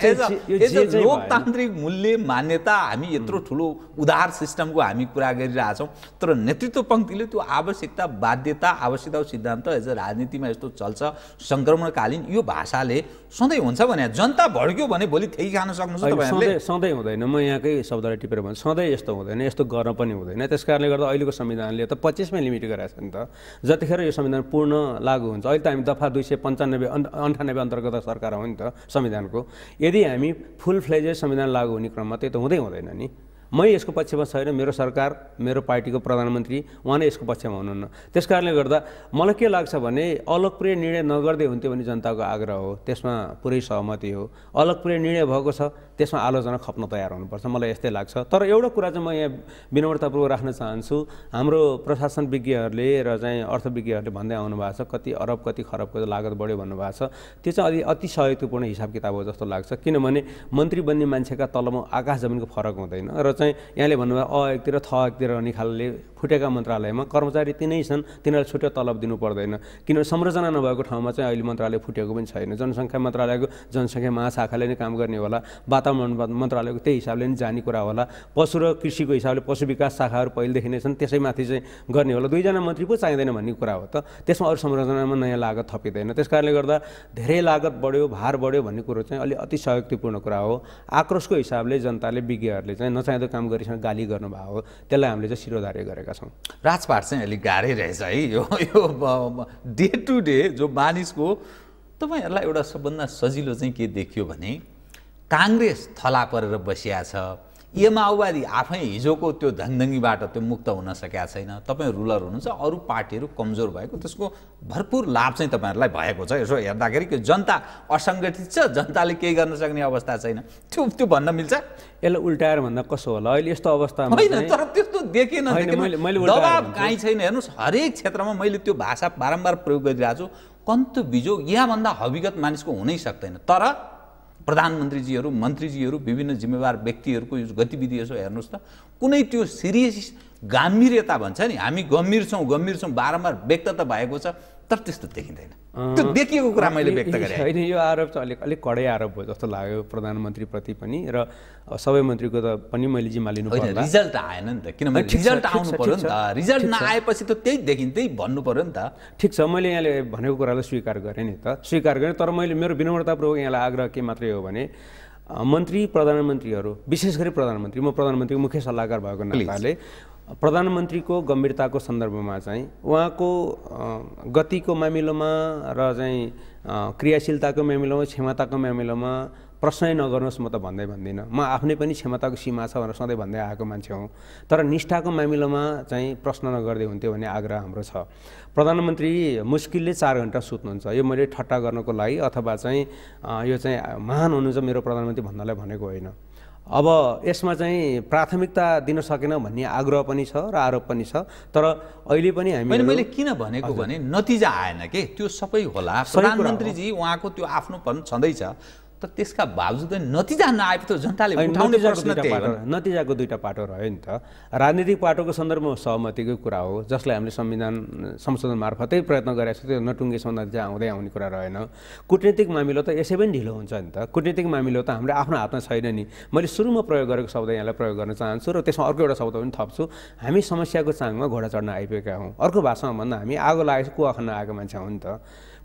लोकतान्त्रिक मूल्य मान्यता हामी यत्रो ठुलो उधार सिस्टमको हामी कुरा गरिरहेछौँ तर नेतृत्व पङ्क्तिले त्यो आवश्यकता बाध्यता आवश्यकता सिद्धान्त एज राजनीतिमा यस्तो चल्छ सङ्क्रमणकालीन यो भाषाले सधैँ हुन्छ भने जनता भड्क्यो भने भोलि त्यही खान सक्नुहुन्छ सधैँ हुँदैन म यहाँकै शब्दलाई टिपेर भन्छु सधैँ यस्तो हुँदैन यस्तो गर्न पनि हुँदैन त्यस गर्दा अहिलेको संविधानले त पच्चिसमै लिमिट गराएको छ नि त जतिखेर यो संविधान पूर्ण लागू हुन्छ अहिले त हामी दफा दुई सय पन्चानब्बे अन्ठानब्बे अन्तर्गत सरकार हो नि त संविधानको यदि हामी फुल फ्लेजे संविधान लागू हुने क्रममा त्यो त हुँदै हुँदैन नि मै यसको पक्षमा छैन मेरो सरकार मेरो पार्टीको प्रधानमन्त्री उहाँ नै यसको पक्षमा हुनुहुन्न त्यस कारणले गर्दा मलाई के लाग्छ भने अलगप्रिय निर्णय नगर्दै हुन्थ्यो भने जनताको आग्रह हो त्यसमा पुरै सहमति हो अलगप्रिय निर्णय भएको छ त्यसमा आलोचना खप्न तयार हुनुपर्छ मलाई यस्तै लाग्छ तर एउटा कुरा चाहिँ म यहाँ विनम्रतापूर्वक राख्न चाहन्छु हाम्रो प्रशासन विज्ञहरूले र चाहिँ अर्थविज्ञहरूले भन्दै आउनु भएको छ कति अरब कति खरबको लागत बढ्यो भन्नुभएको छ त्यो चाहिँ अलि अति सहयोगपूर्ण हिसाब किताब हो जस्तो लाग्छ किनभने मन्त्री बन्ने मान्छेका तलमा आकाश जमिनको फरक हुँदैन र चाहिँ यहाँले भन्नुभयो अ एकतिर थ एकतिर निखालले फुटेका मन्त्रालयमा कर्मचारी तिनै छन् तिनीहरूलाई छुट्टै तलब दिनु पर्दैन किनभने संरचना नभएको ठाउँमा चाहिँ अहिले मन्त्रालय फुटेको पनि छैन जनसङ्ख्या मन्त्रालयको जनसङ्ख्या महाशाखाले नै काम गर्ने होला वातावरण मन्त्रालयको त्यही हिसाबले नै जाने कुरा होला पशु र कृषिको हिसाबले पशु विकास शाखाहरू पहिलेदेखि नै छन् त्यसैमाथि चाहिँ गर्ने होला दुईजना मन्त्री पो चाहिँदैन भन्ने कुरा हो त त्यसमा अरू संरचनामा नयाँ लागत थपिँदैन त्यस कारणले गर्दा धेरै लागत बढ्यो भार बढ्यो भन्ने कुरो चाहिँ अलि अति सहयोगपूर्ण कुरा हो आक्रोशको हिसाबले जनताले विज्ञहरूले चाहिँ नचाहिँदो काम गरिसँग गाली गर्नुभएको हो त्यसलाई हामीले चाहिँ शिरोधार्य गरेका छौँ राजपाट चाहिँ अलिक गाह्रै रहेछ है यो डे टु डे जो मानिसको तपाईँहरूलाई एउटा सबभन्दा सजिलो चाहिँ के देखियो भने काङ्ग्रेस थला परेर बसिया छ यो माओवादी आफै हिजोको त्यो धङधङ्गीबाट त्यो मुक्त हुन सकेका छैन तपाईँ रुलर हुनुहुन्छ अरू पार्टीहरू कमजोर भएको त्यसको भरपुर लाभ चाहिँ तपाईँहरूलाई भएको छ यसो हेर्दाखेरि कि जनता असङ्गठित छ जनताले केही गर्न सक्ने अवस्था छैन त्यो त्यो भन्न मिल्छ यसलाई उल्टाएर भन्दा कसो होला अहिले यस्तो अवस्था होइन तर त्यस्तो देखेन दबाब काहीँ छैन हेर्नुहोस् हरेक क्षेत्रमा मैले त्यो भाषा बारम्बार प्रयोग गरिरहेको छु कन्तु बिजो यहाँभन्दा हविगत मानिसको हुनै सक्दैन तर प्रधानमन्त्रीजीहरू मन्त्रीजीहरू विभिन्न जिम्मेवार व्यक्तिहरूको यो गतिविधि यसो हेर्नुहोस् त कुनै त्यो सिरियस गम्भीर्यता भन्छ नि हामी गम्भीर छौँ गम्भीर छौँ बारम्बार व्यक्त त भएको छ तर त्यस्तो देखिँदैन त्यो देखिएको कुरा मैले व्यक्त गरेँ होइन यो आरोप चाहिँ अलिक अलिक कडै आरोप भयो जस्तो लाग्यो प्रधानमन्त्रीप्रति पनि र सबै मन्त्रीको त पनि मैले जिम्मा लिनु पर्यो रिजल्ट आएन नि त किनभने रिजल्ट आउनु पऱ्यो नि त रिजल्ट नआएपछि त त्यही देखिन् त्यही भन्नु पऱ्यो नि त ठिक छ मैले यहाँले भनेको कुरालाई स्वीकार गरेँ नि त स्वीकार गरेँ तर मैले मेरो विनम्रतापूर्वक यहाँलाई आग्रह के मात्रै हो भने मन्त्री प्रधानमन्त्रीहरू विशेष गरी प्रधानमन्त्री म प्रधानमन्त्रीको मुख्य सल्लाहकार भएको नाताले प्रधानमन्त्रीको गम्भीरताको सन्दर्भमा चाहिँ उहाँको गतिको मामिलोमा र चाहिँ क्रियाशीलताको मामिलोमा क्षमताको मामिलोमा प्रश्नै नगर्नुहोस् म त भन्दै भन्दिनँ म आफ्नै पनि क्षमताको सीमा छ भनेर सधैँ भन्दै आएको मान्छे हुँ तर निष्ठाको मामिलोमा चाहिँ प्रश्न नगर्दै हुन्थ्यो भन्ने आग्रह हाम्रो छ प्रधानमन्त्री मुस्किलले चार घन्टा सुत्नुहुन्छ यो मैले ठट्टा गर्नको लागि अथवा चाहिँ यो चाहिँ महान हुनुहुन्छ मेरो प्रधानमन्त्री भन्नलाई भनेको होइन अब यसमा चाहिँ प्राथमिकता दिन सकेन भन्ने आग्रह पनि छ र आरोप पनि छ तर अहिले पनि हामी मैले किन भनेको भने नतिजा आएन के त्यो सबै होला प्रधानमन्त्रीजी उहाँको त्यो आफ्नो छँदैछ तर त्यसका बावजुद नतिजा त जनताले उठाउने नतिजाको दुईवटा पाटो रह्यो नि त राजनीतिक पाटोको सन्दर्भमा सहमतिकै कुरा हो जसलाई हामीले संविधान संशोधन मार्फतै प्रयत्न गरेका छौँ त्यो नटुङ्गेसम्म नतिजा आउँदै आउने कुरा रहेन कुटनीतिक मामिलो त यसै पनि ढिलो हुन्छ नि त कुटनीतिक मामिलो त हाम्रो आफ्नो हातमा छैन नि मैले सुरुमा प्रयोग गरेको शब्द यहाँलाई प्रयोग गर्न चाहन्छु र त्यसमा अर्को एउटा शब्द पनि थप्छु हामी समस्याको चाङमा घोडा चढ्न आइपुगेका हौँ अर्को भाषामा भन्दा हामी आगो लागेको कुवा खान्न आएको मान्छे हो नि त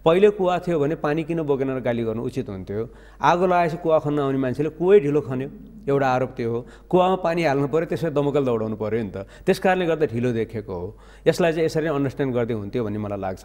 पहिले कुवा थियो भने पानी किन बोकेन गाली गर्नु उचित हुन्थ्यो आगो लगाएपछि कुवा खन्न आउने मान्छेले कुवै ढिलो खन्यो एउटा आरोप त्यो हो कुवामा पानी हाल्नु पऱ्यो त्यसरी दमकल दौडाउनु पऱ्यो नि त त्यस कारणले गर्दा ढिलो देखेको हो यसलाई चाहिँ यसरी नै अन्डरस्ट्यान्ड गर्दै हुन्थ्यो भन्ने मलाई लाग्छ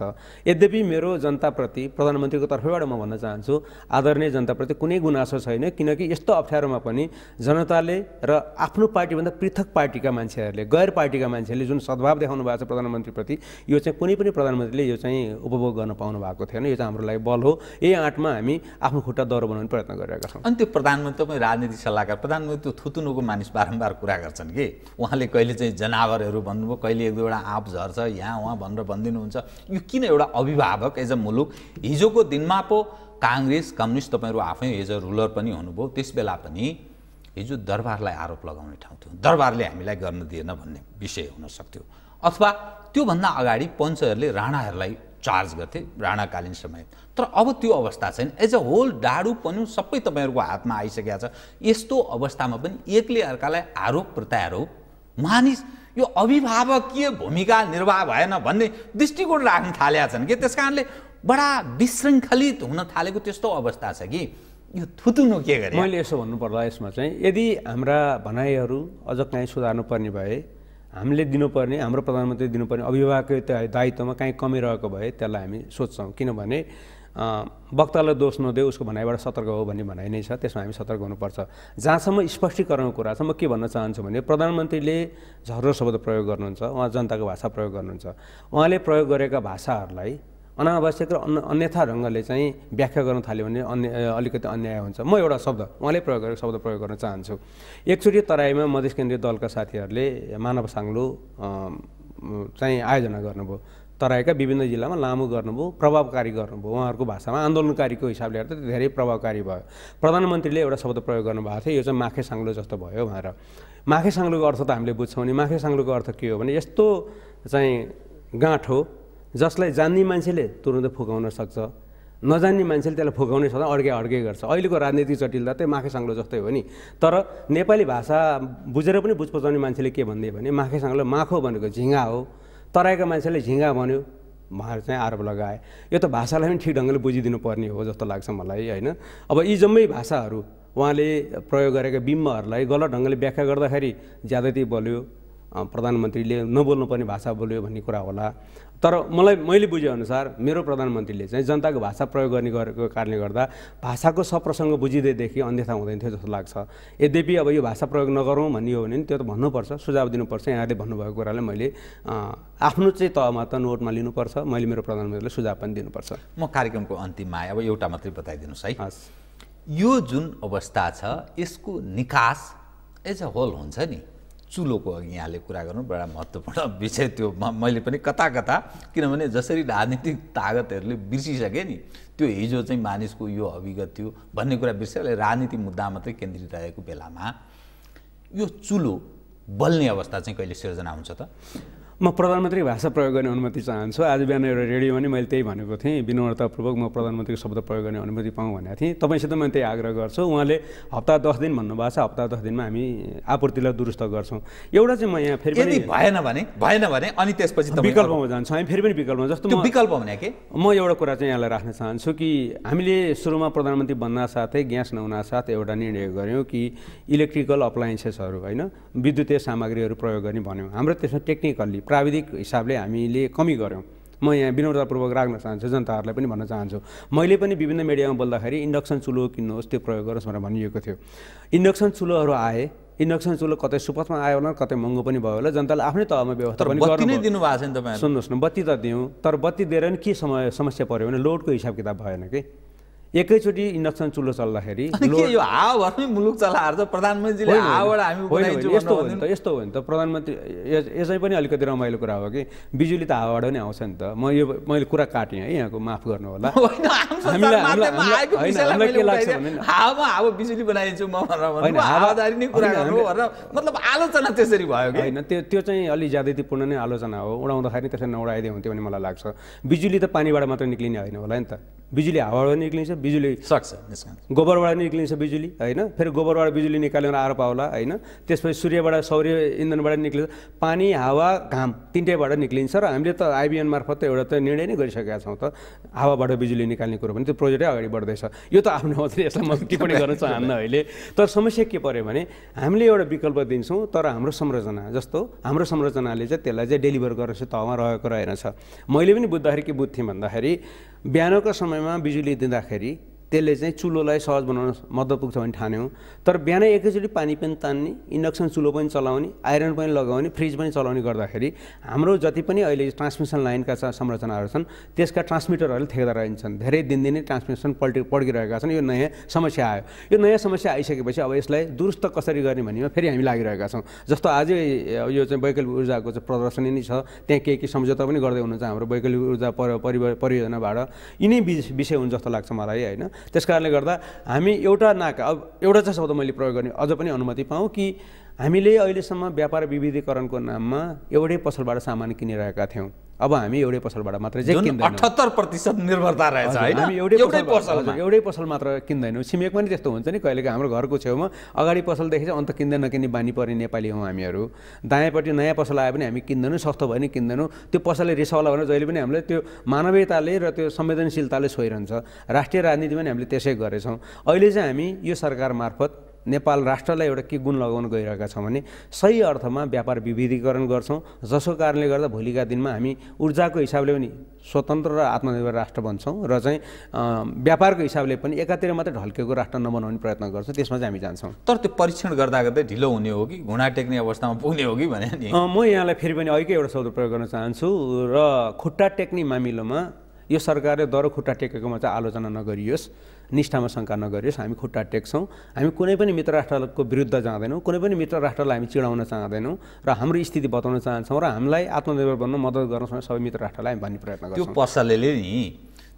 यद्यपि मेरो जनताप्रति प्रधानमन्त्रीको तर्फबाट म भन्न चाहन्छु आदरणीय जनताप्रति कुनै गुनासो छैन किनकि यस्तो अप्ठ्यारोमा पनि जनताले र आफ्नो पार्टीभन्दा पृथक पार्टीका मान्छेहरूले गैर पार्टीका मान्छेहरूले जुन सद्भाव देखाउनु भएको छ प्रधानमन्त्रीप्रति यो चाहिँ कुनै पनि प्रधानमन्त्रीले यो चाहिँ उपभोग गर्न पाउनु भएको थिएन यो चाहिँ हाम्रो लागि बल हो यही आँटमा हामी आफ्नो खुट्टा दह्रो बनाउने प्रयत्न गरिरहेका छौँ अनि त्यो प्रधानमन्त्री पनि राजनीति सल्लाहकार प्रधानमन्त्री थुतुनुको मानिस बारम्बार कुरा गर्छन् कि उहाँले कहिले चाहिँ जनावरहरू भन्नुभयो कहिले एक दुईवटा आँप झर्छ यहाँ उहाँ भनेर भनिदिनुहुन्छ यो किन एउटा अभिभावक एज अ मुलुक हिजोको दिनमा पो काङ्ग्रेस कम्युनिस्ट तपाईँहरू आफै एज अ रुलर पनि हुनुभयो बेला पनि हिजो दरबारलाई आरोप लगाउने ठाउँ थियो दरबारले हामीलाई गर्न दिएन भन्ने विषय हुनसक्थ्यो अथवा त्योभन्दा अगाडि पञ्चहरूले राणाहरूलाई चार्ज गर्थे राणाकालीन समय तर अब त्यो अवस्था छैन एज अ होल डाडु पनि सबै तपाईँहरूको हातमा आइसकेको छ यस्तो अवस्थामा पनि एकले अर्कालाई आरोप प्रत्यारोप मानिस यो अभिभावकीय भूमिका निर्वाह भएन भन्ने दृष्टिकोण राख्न थालेका छन् कि त्यस कारणले बडा विशृङ्खलित हुन थालेको त्यस्तो अवस्था छ कि यो थुतुनु के गरे मैले यसो भन्नुपर्ला यसमा चाहिँ यदि हाम्रा भनाइहरू अझ कहीँ सुधार्नुपर्ने भए हामीले दिनुपर्ने हाम्रो प्रधानमन्त्री दिनुपर्ने अभिभावक दायित्वमा काहीँ कमी रहेको भए त्यसलाई हामी सोध्छौँ किनभने वक्तालाई दोष नदेऊ उसको भनाइबाट सतर्क हो भन्ने भनाइ नै छ त्यसमा हामी सतर्क हुनुपर्छ जहाँसम्म स्पष्टीकरणको कुरा छ म के भन्न चाहन्छु भने प्रधानमन्त्रीले झर्रो शब्द प्रयोग गर्नुहुन्छ उहाँ जनताको भाषा प्रयोग गर्नुहुन्छ उहाँले प्रयोग गरेका भाषाहरूलाई अनावश्यक र अन्यथा ढङ्गले चाहिँ व्याख्या गर्न थाल्यो भने अन्य अलिकति अन्याय हुन्छ म एउटा शब्द उहाँले प्रयोग गरेको शब्द प्रयोग गर्न चाहन्छु एकचोटि तराईमा मधेस केन्द्रीय दलका साथीहरूले मानव साङ्लो चाहिँ आयोजना गर्नुभयो तराईका विभिन्न जिल्लामा लामो गर्नुभयो प्रभावकारी गर्नुभयो उहाँहरूको भाषामा आन्दोलनकारीको हिसाबले हेर्दा धेरै प्रभावकारी भयो प्रधानमन्त्रीले एउटा शब्द प्रयोग गर्नुभएको थियो यो चाहिँ माखे साङ्लो जस्तो भयो भनेर माखे साङ्लोको अर्थ त हामीले बुझ्छौँ नि माखे साङ्लोको अर्थ के हो भने यस्तो चाहिँ गाँठ हो जसलाई जान्ने मान्छेले तुरुन्तै फुकाउन सक्छ नजान्ने मान्छेले त्यसलाई फुकाउने सक्दैन अड्के अड्के गर्छ अहिलेको राजनीतिक जटिलता चाहिँ माखे साङ्लो जस्तै हो नि तर नेपाली भाषा बुझेर पनि बुझ पचाउने मान्छेले के भनिदियो भने माखे साङ्लो माखो भनेको झिङ्गा हो तराईका मान्छेले झिङ्गा भन्यो भनेर चाहिँ आरोप लगाए यो त भाषालाई पनि ठिक ढङ्गले बुझिदिनु पर्ने हो जस्तो लाग्छ मलाई होइन अब यी जम्मै भाषाहरू उहाँले प्रयोग गरेका बिम्बहरूलाई गलत ढङ्गले व्याख्या गर्दाखेरि ज्यादती बोल्यो प्रधानमन्त्रीले नबोल्नुपर्ने भाषा बोल्यो भन्ने कुरा होला तर मलाई मैले बुझेअनुसार मेरो प्रधानमन्त्रीले चाहिँ जनताको भाषा प्रयोग गर्ने गरेको कारणले गर्दा भाषाको सप्रसङ्ग बुझिँदैदेखि अन्यथा हुँदैन थियो जस्तो लाग्छ यद्यपि अब यो भाषा प्रयोग नगरौँ भन्ने हो भने त्यो त भन्नुपर्छ सुझाव दिनुपर्छ यहाँले भन्नुभएको कुरालाई मैले आफ्नो चाहिँ तहमा त नोटमा लिनुपर्छ मैले मेरो प्रधानमन्त्रीलाई सुझाव पनि दिनुपर्छ म कार्यक्रमको अन्तिममा अब एउटा मात्रै बताइदिनुहोस् है हस् यो जुन अवस्था छ यसको निकास एज अ होल हुन्छ नि चुलोको अघि यहाँले कुरा गर्नु बडा महत्त्वपूर्ण विषय त्यो मैले पनि कता कता किनभने जसरी राजनीतिक तागतहरूले बिर्सिसके नि त्यो हिजो चाहिँ मानिसको यो अभिगत थियो भन्ने कुरा बिर्सेर राजनीति मुद्दा मात्रै केन्द्रित रहेको बेलामा यो चुलो बल्ने अवस्था चाहिँ कहिले सिर्जना हुन्छ त म प्रधानमन्त्री भाषा प्रयोग गर्ने अनुमति चाहन्छु आज बिहान एउटा रेडियोमा नि मैले त्यही भनेको थिएँ विनम्रतापूर्वक म प्रधानमन्त्रीको शब्द प्रयोग गर्ने अनुमति पाऊँ भनेको थिएँ तपाईँसित मैले त्यही आग्रह गर्छु उहाँले हप्ता दस दिन भन्नुभएको छ हप्ता दस दिनमा हामी आपूर्तिलाई दुरुस्त गर्छौँ एउटा चाहिँ म यहाँ फेरि पनि भएन भने भएन भने अनि त्यसपछि विकल्पमा जान्छु हामी फेरि पनि विकल्पमा जस्तो विकल्प भने के म एउटा कुरा चाहिँ यहाँलाई राख्न चाहन्छु कि हामीले सुरुमा प्रधानमन्त्री बन्न साथै ग्यास नहुना साथ एउटा निर्णय गऱ्यौँ कि इलेक्ट्रिकल अप्लायन्सेसहरू होइन विद्युतीय सामग्रीहरू प्रयोग गर्ने भन्यौँ हाम्रो त्यसमा टेक्निकल्ली प्राविधिक हिसाबले हामीले कमी गऱ्यौँ म यहाँ विनम्रतापूर्वक राख्न चाहन्छु जनताहरूलाई पनि भन्न चाहन्छु मैले पनि विभिन्न मिडियामा बोल्दाखेरि इन्डक्सन चुलो किन्नुहोस् त्यो प्रयोग गरोस् भनेर भनिएको थियो इन्डक्सन चुलोहरू आए इन्डक्सन चुलो कतै सुपथमा आयो होला कतै महँगो पनि भयो होला जनताले आफ्नै तहमा व्यवस्था पनि सुन्नुहोस् न बत्ती त दिउँ तर बत्ती दिएर नि के समय समस्या पऱ्यो भने लोडको हिसाब किताब भएन कि एकैचोटि इन्डक्सन चुलो चल्दाखेरि यो मुलुक चलाएर प्रधानमन्त्रीले यस्तो हो नि त यस्तो हो नि त प्रधानमन्त्री यसै पनि अलिकति रमाइलो कुरा हो कि बिजुली त हावाबाट नै आउँछ नि त म यो मैले कुरा काटेँ है यहाँको माफ गर्नु होला मतलब आलोचना त्यसरी भयो कि होइन त्यो त्यो चाहिँ अलिक ज्यादातिपूर्ण नै आलोचना हो उडाउँदाखेरि त्यसरी नउडाइदियो हुन्थ्यो भने मलाई लाग्छ बिजुली त पानीबाट मात्र निक्लिने होइन होला नि त बिजुली हावाबाट निक्लिन्छ बिजुली सक्छ गोबरबाट निक्लिन्छ बिजुली होइन फेरि गोबरबाट बिजुली निकालेर आरोप आउला होइन त्यसपछि सूर्यबाट सौर्य इन्धनबाट निक्लिन्छ पानी हावा घाम तिनटैबाट निक्लिन्छ र हामीले त आइबिएन मार्फत त एउटा त निर्णय नै गरिसकेका छौँ त हावाबाट बिजुली निकाल्ने कुरो भने त्यो प्रोजेक्टै अगाडि बढ्दैछ यो त आफ्नो मात्रै यसलाई म पनि गर्न चाहन्न अहिले तर समस्या के पऱ्यो भने हामीले एउटा विकल्प दिन्छौँ तर हाम्रो संरचना जस्तो हाम्रो संरचनाले चाहिँ त्यसलाई चाहिँ डेलिभर गरेर चाहिँ तहमा रहेको रहेनछ मैले पनि बुझ्दाखेरि के बुझ्थेँ भन्दाखेरि बिहानको समयमा बिजुली दिँदाखेरि त्यसले चाहिँ चुलोलाई सहज बनाउन मद्दत पुग्छ भने ठान्यौँ तर बिहानै एकैचोटि पानी पनि तान्ने इन्डक्सन चुलो पनि चलाउने आइरन पनि लगाउने फ्रिज पनि चलाउने गर्दाखेरि हाम्रो जति पनि अहिले ट्रान्समिसन लाइनका संरचनाहरू छन् त्यसका ट्रान्समिटरहरूले ठेक्दा रहन्छन् धेरै दिनदिनै ट्रान्समिसन पल्टि पड्किरहेका छन् यो नयाँ समस्या आयो यो नयाँ समस्या आइसकेपछि अब यसलाई दुरुस्त कसरी गर्ने भन्नेमा फेरि हामी लागिरहेका छौँ जस्तो आजै यो चाहिँ वैकल्पिक ऊर्जाको चाहिँ प्रदर्शनी नै छ त्यहाँ केही केही सम्झौता पनि गर्दै हुनुहुन्छ हाम्रो वैकल्पिक ऊर्जा परियोजनाबाट यिनै विषय हुन् जस्तो लाग्छ मलाई होइन त्यस कारणले गर्दा हामी एउटा नाका अब एउटा चाहिँ शब्द मैले प्रयोग गर्ने अझ पनि अनुमति पाऊँ कि हामीले अहिलेसम्म व्यापार विविधीकरणको नाममा एउटै पसलबाट सामान किनिरहेका थियौँ अब हामी एउटै पसलबाट मात्रै अठहत्तर प्रतिशत निर्भरता रहेछ एउटै पसल एउटै पसल मात्र किन्दैनौँ छिमेक पनि त्यस्तो हुन्छ नि कहिलेकाहीँ हाम्रो घरको छेउमा अगाडि पसलदेखि चाहिँ अन्त किन्दै नकिन्ने बानी पर्ने नेपाली हौँ हामीहरू दायाँपट्टि नयाँ पसल आयो भने हामी किन्दैनौँ सस्तो भयो भने किन्दैनौँ त्यो पसलले रिसाउला भने जहिले पनि हामीलाई त्यो मानवीयताले र त्यो संवेदनशीलताले छोइरहन्छ राष्ट्रिय राजनीतिमा पनि हामीले त्यसै गरेछौँ अहिले चाहिँ हामी यो सरकार मार्फत नेपाल राष्ट्रलाई एउटा के गुण लगाउन गइरहेका छौँ भने सही अर्थमा व्यापार विविधीकरण गर्छौँ जसको कारणले गर्दा भोलिका दिनमा हामी ऊर्जाको हिसाबले पनि स्वतन्त्र र आत्मनिर्भर राष्ट्र बन्छौँ र चाहिँ व्यापारको हिसाबले पनि एकातिर मात्रै ढल्केको राष्ट्र नबनाउने प्रयत्न गर्छौँ त्यसमा चाहिँ हामी जान्छौँ तर त्यो परीक्षण गर्दा गर्दै ढिलो हुने हो कि घुँडा टेक्ने अवस्थामा पुग्ने हो कि भने नि म यहाँलाई फेरि पनि अहिले एउटा शब्द प्रयोग गर्न चाहन्छु र खुट्टा टेक्ने मामिलोमा यो सरकारले दर खुट्टा टेकेकोमा चाहिँ आलोचना नगरियोस् निष्ठामा शङ्का नगरियोस् हामी खुट्टा टेक्छौँ हामी कुनै पनि मित्र राष्ट्रको विरुद्ध जाँदैनौँ कुनै पनि मित्र राष्ट्रलाई हामी चिडाउन चाहँदैनौँ र हाम्रो स्थिति बताउन चाहन्छौँ र हामीलाई आत्मनिर्भर बन्न मद्दत गर्न सबै मित्र राष्ट्रलाई हामी भन्ने प्रयत्न गर्छौँ त्यो पसलले नि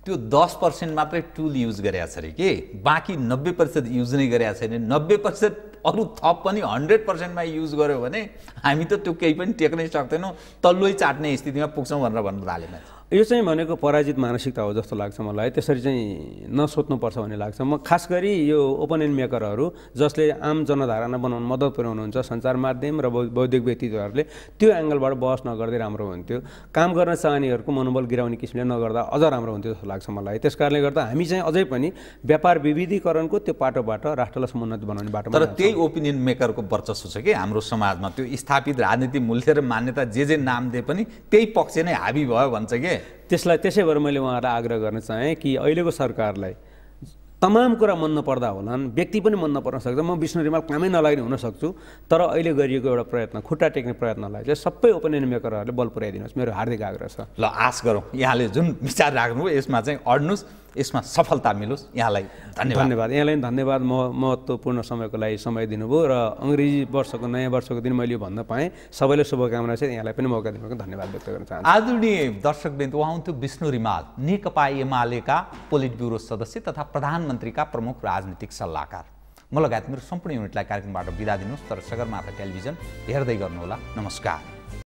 त्यो दस पर्सेन्ट मात्रै टुल युज गरेका छ अरे के बाँकी नब्बे प्रतिशत युज नै गरेका छैन नब्बे प्रतिशत अरू थप पनि हन्ड्रेड पर्सेन्टमा युज गऱ्यो भने हामी त त्यो केही पनि टेक्नै सक्दैनौँ तल्लै चाट्ने स्थितिमा पुग्छौँ भनेर भन्नु थाले यो चाहिँ भनेको पराजित मानसिकता हो जस्तो लाग्छ मलाई त्यसरी चाहिँ नसोध्नुपर्छ भन्ने लाग्छ म खास गरी यो एन्ड मेकरहरू जसले आम जनधारणा बनाउनु मद्दत पुर्याउनुहुन्छ सञ्चार माध्यम र बौद्धिक व्यक्तित्वहरूले त्यो एङ्गलबाट बहस नगर्दै राम्रो हुन्थ्यो काम गर्न चाहनेहरूको मनोबल गिराउने किसिमले नगर्दा अझ राम्रो हुन्थ्यो जस्तो लाग्छ मलाई त्यस गर्दा हामी चाहिँ अझै पनि व्यापार विविधीकरणको त्यो पाटोबाट राष्ट्रलाई समुन्नत बनाउने बाटो तर त्यही ओपिनियन मेकरको वर्चस्व छ कि हाम्रो समाजमा त्यो स्थापित राजनीति मूल्य र मान्यता जे जे नाम दिए पनि त्यही पक्ष नै हाबी भयो भन्छ कि त्यसलाई त्यसै भएर मैले उहाँहरूलाई आग्रह गर्न चाहेँ कि अहिलेको सरकारलाई तमाम कुरा मन नपर्दा होलान् व्यक्ति पनि मन नपर्न सक्छ म विष्णु रिमाल कामै नलाग्ने हुनसक्छु तर अहिले गरिएको एउटा प्रयत्न खुट्टा टेक्ने प्रयत्नलाई चाहिँ सबै ओपिनियन मेकरहरूले बल पुर्याइदिनुहोस् मेरो हार्दिक आग्रह छ ल आश गरौँ यहाँले जुन विचार राख्नुभयो यसमा चाहिँ अड्नुहोस् यसमा सफलता मिलोस् यहाँलाई धन्यवाद धन्यवाद यहाँलाई धन्यवाद म महत्त्वपूर्ण समयको लागि समय दिनुभयो र अङ्ग्रेजी वर्षको नयाँ वर्षको दिन मैले यो भन्न पाएँ सबैलाई शुभकामना छ यहाँलाई पनि मौका दिनुभएको धन्यवाद व्यक्त गर्न चाहन्छु आदरणीय दर्शकवृन्द उहाँ हुन्थ्यो विष्णु रिमाल नेकपा एमालेका पोलिट ब्युरो सदस्य तथा प्रधानमन्त्रीका प्रमुख राजनीतिक सल्लाहकार म लगायत मेरो सम्पूर्ण युनिटलाई कार्यक्रमबाट बिदा दिनुहोस् तर सगरमाथा टेलिभिजन हेर्दै गर्नुहोला नमस्कार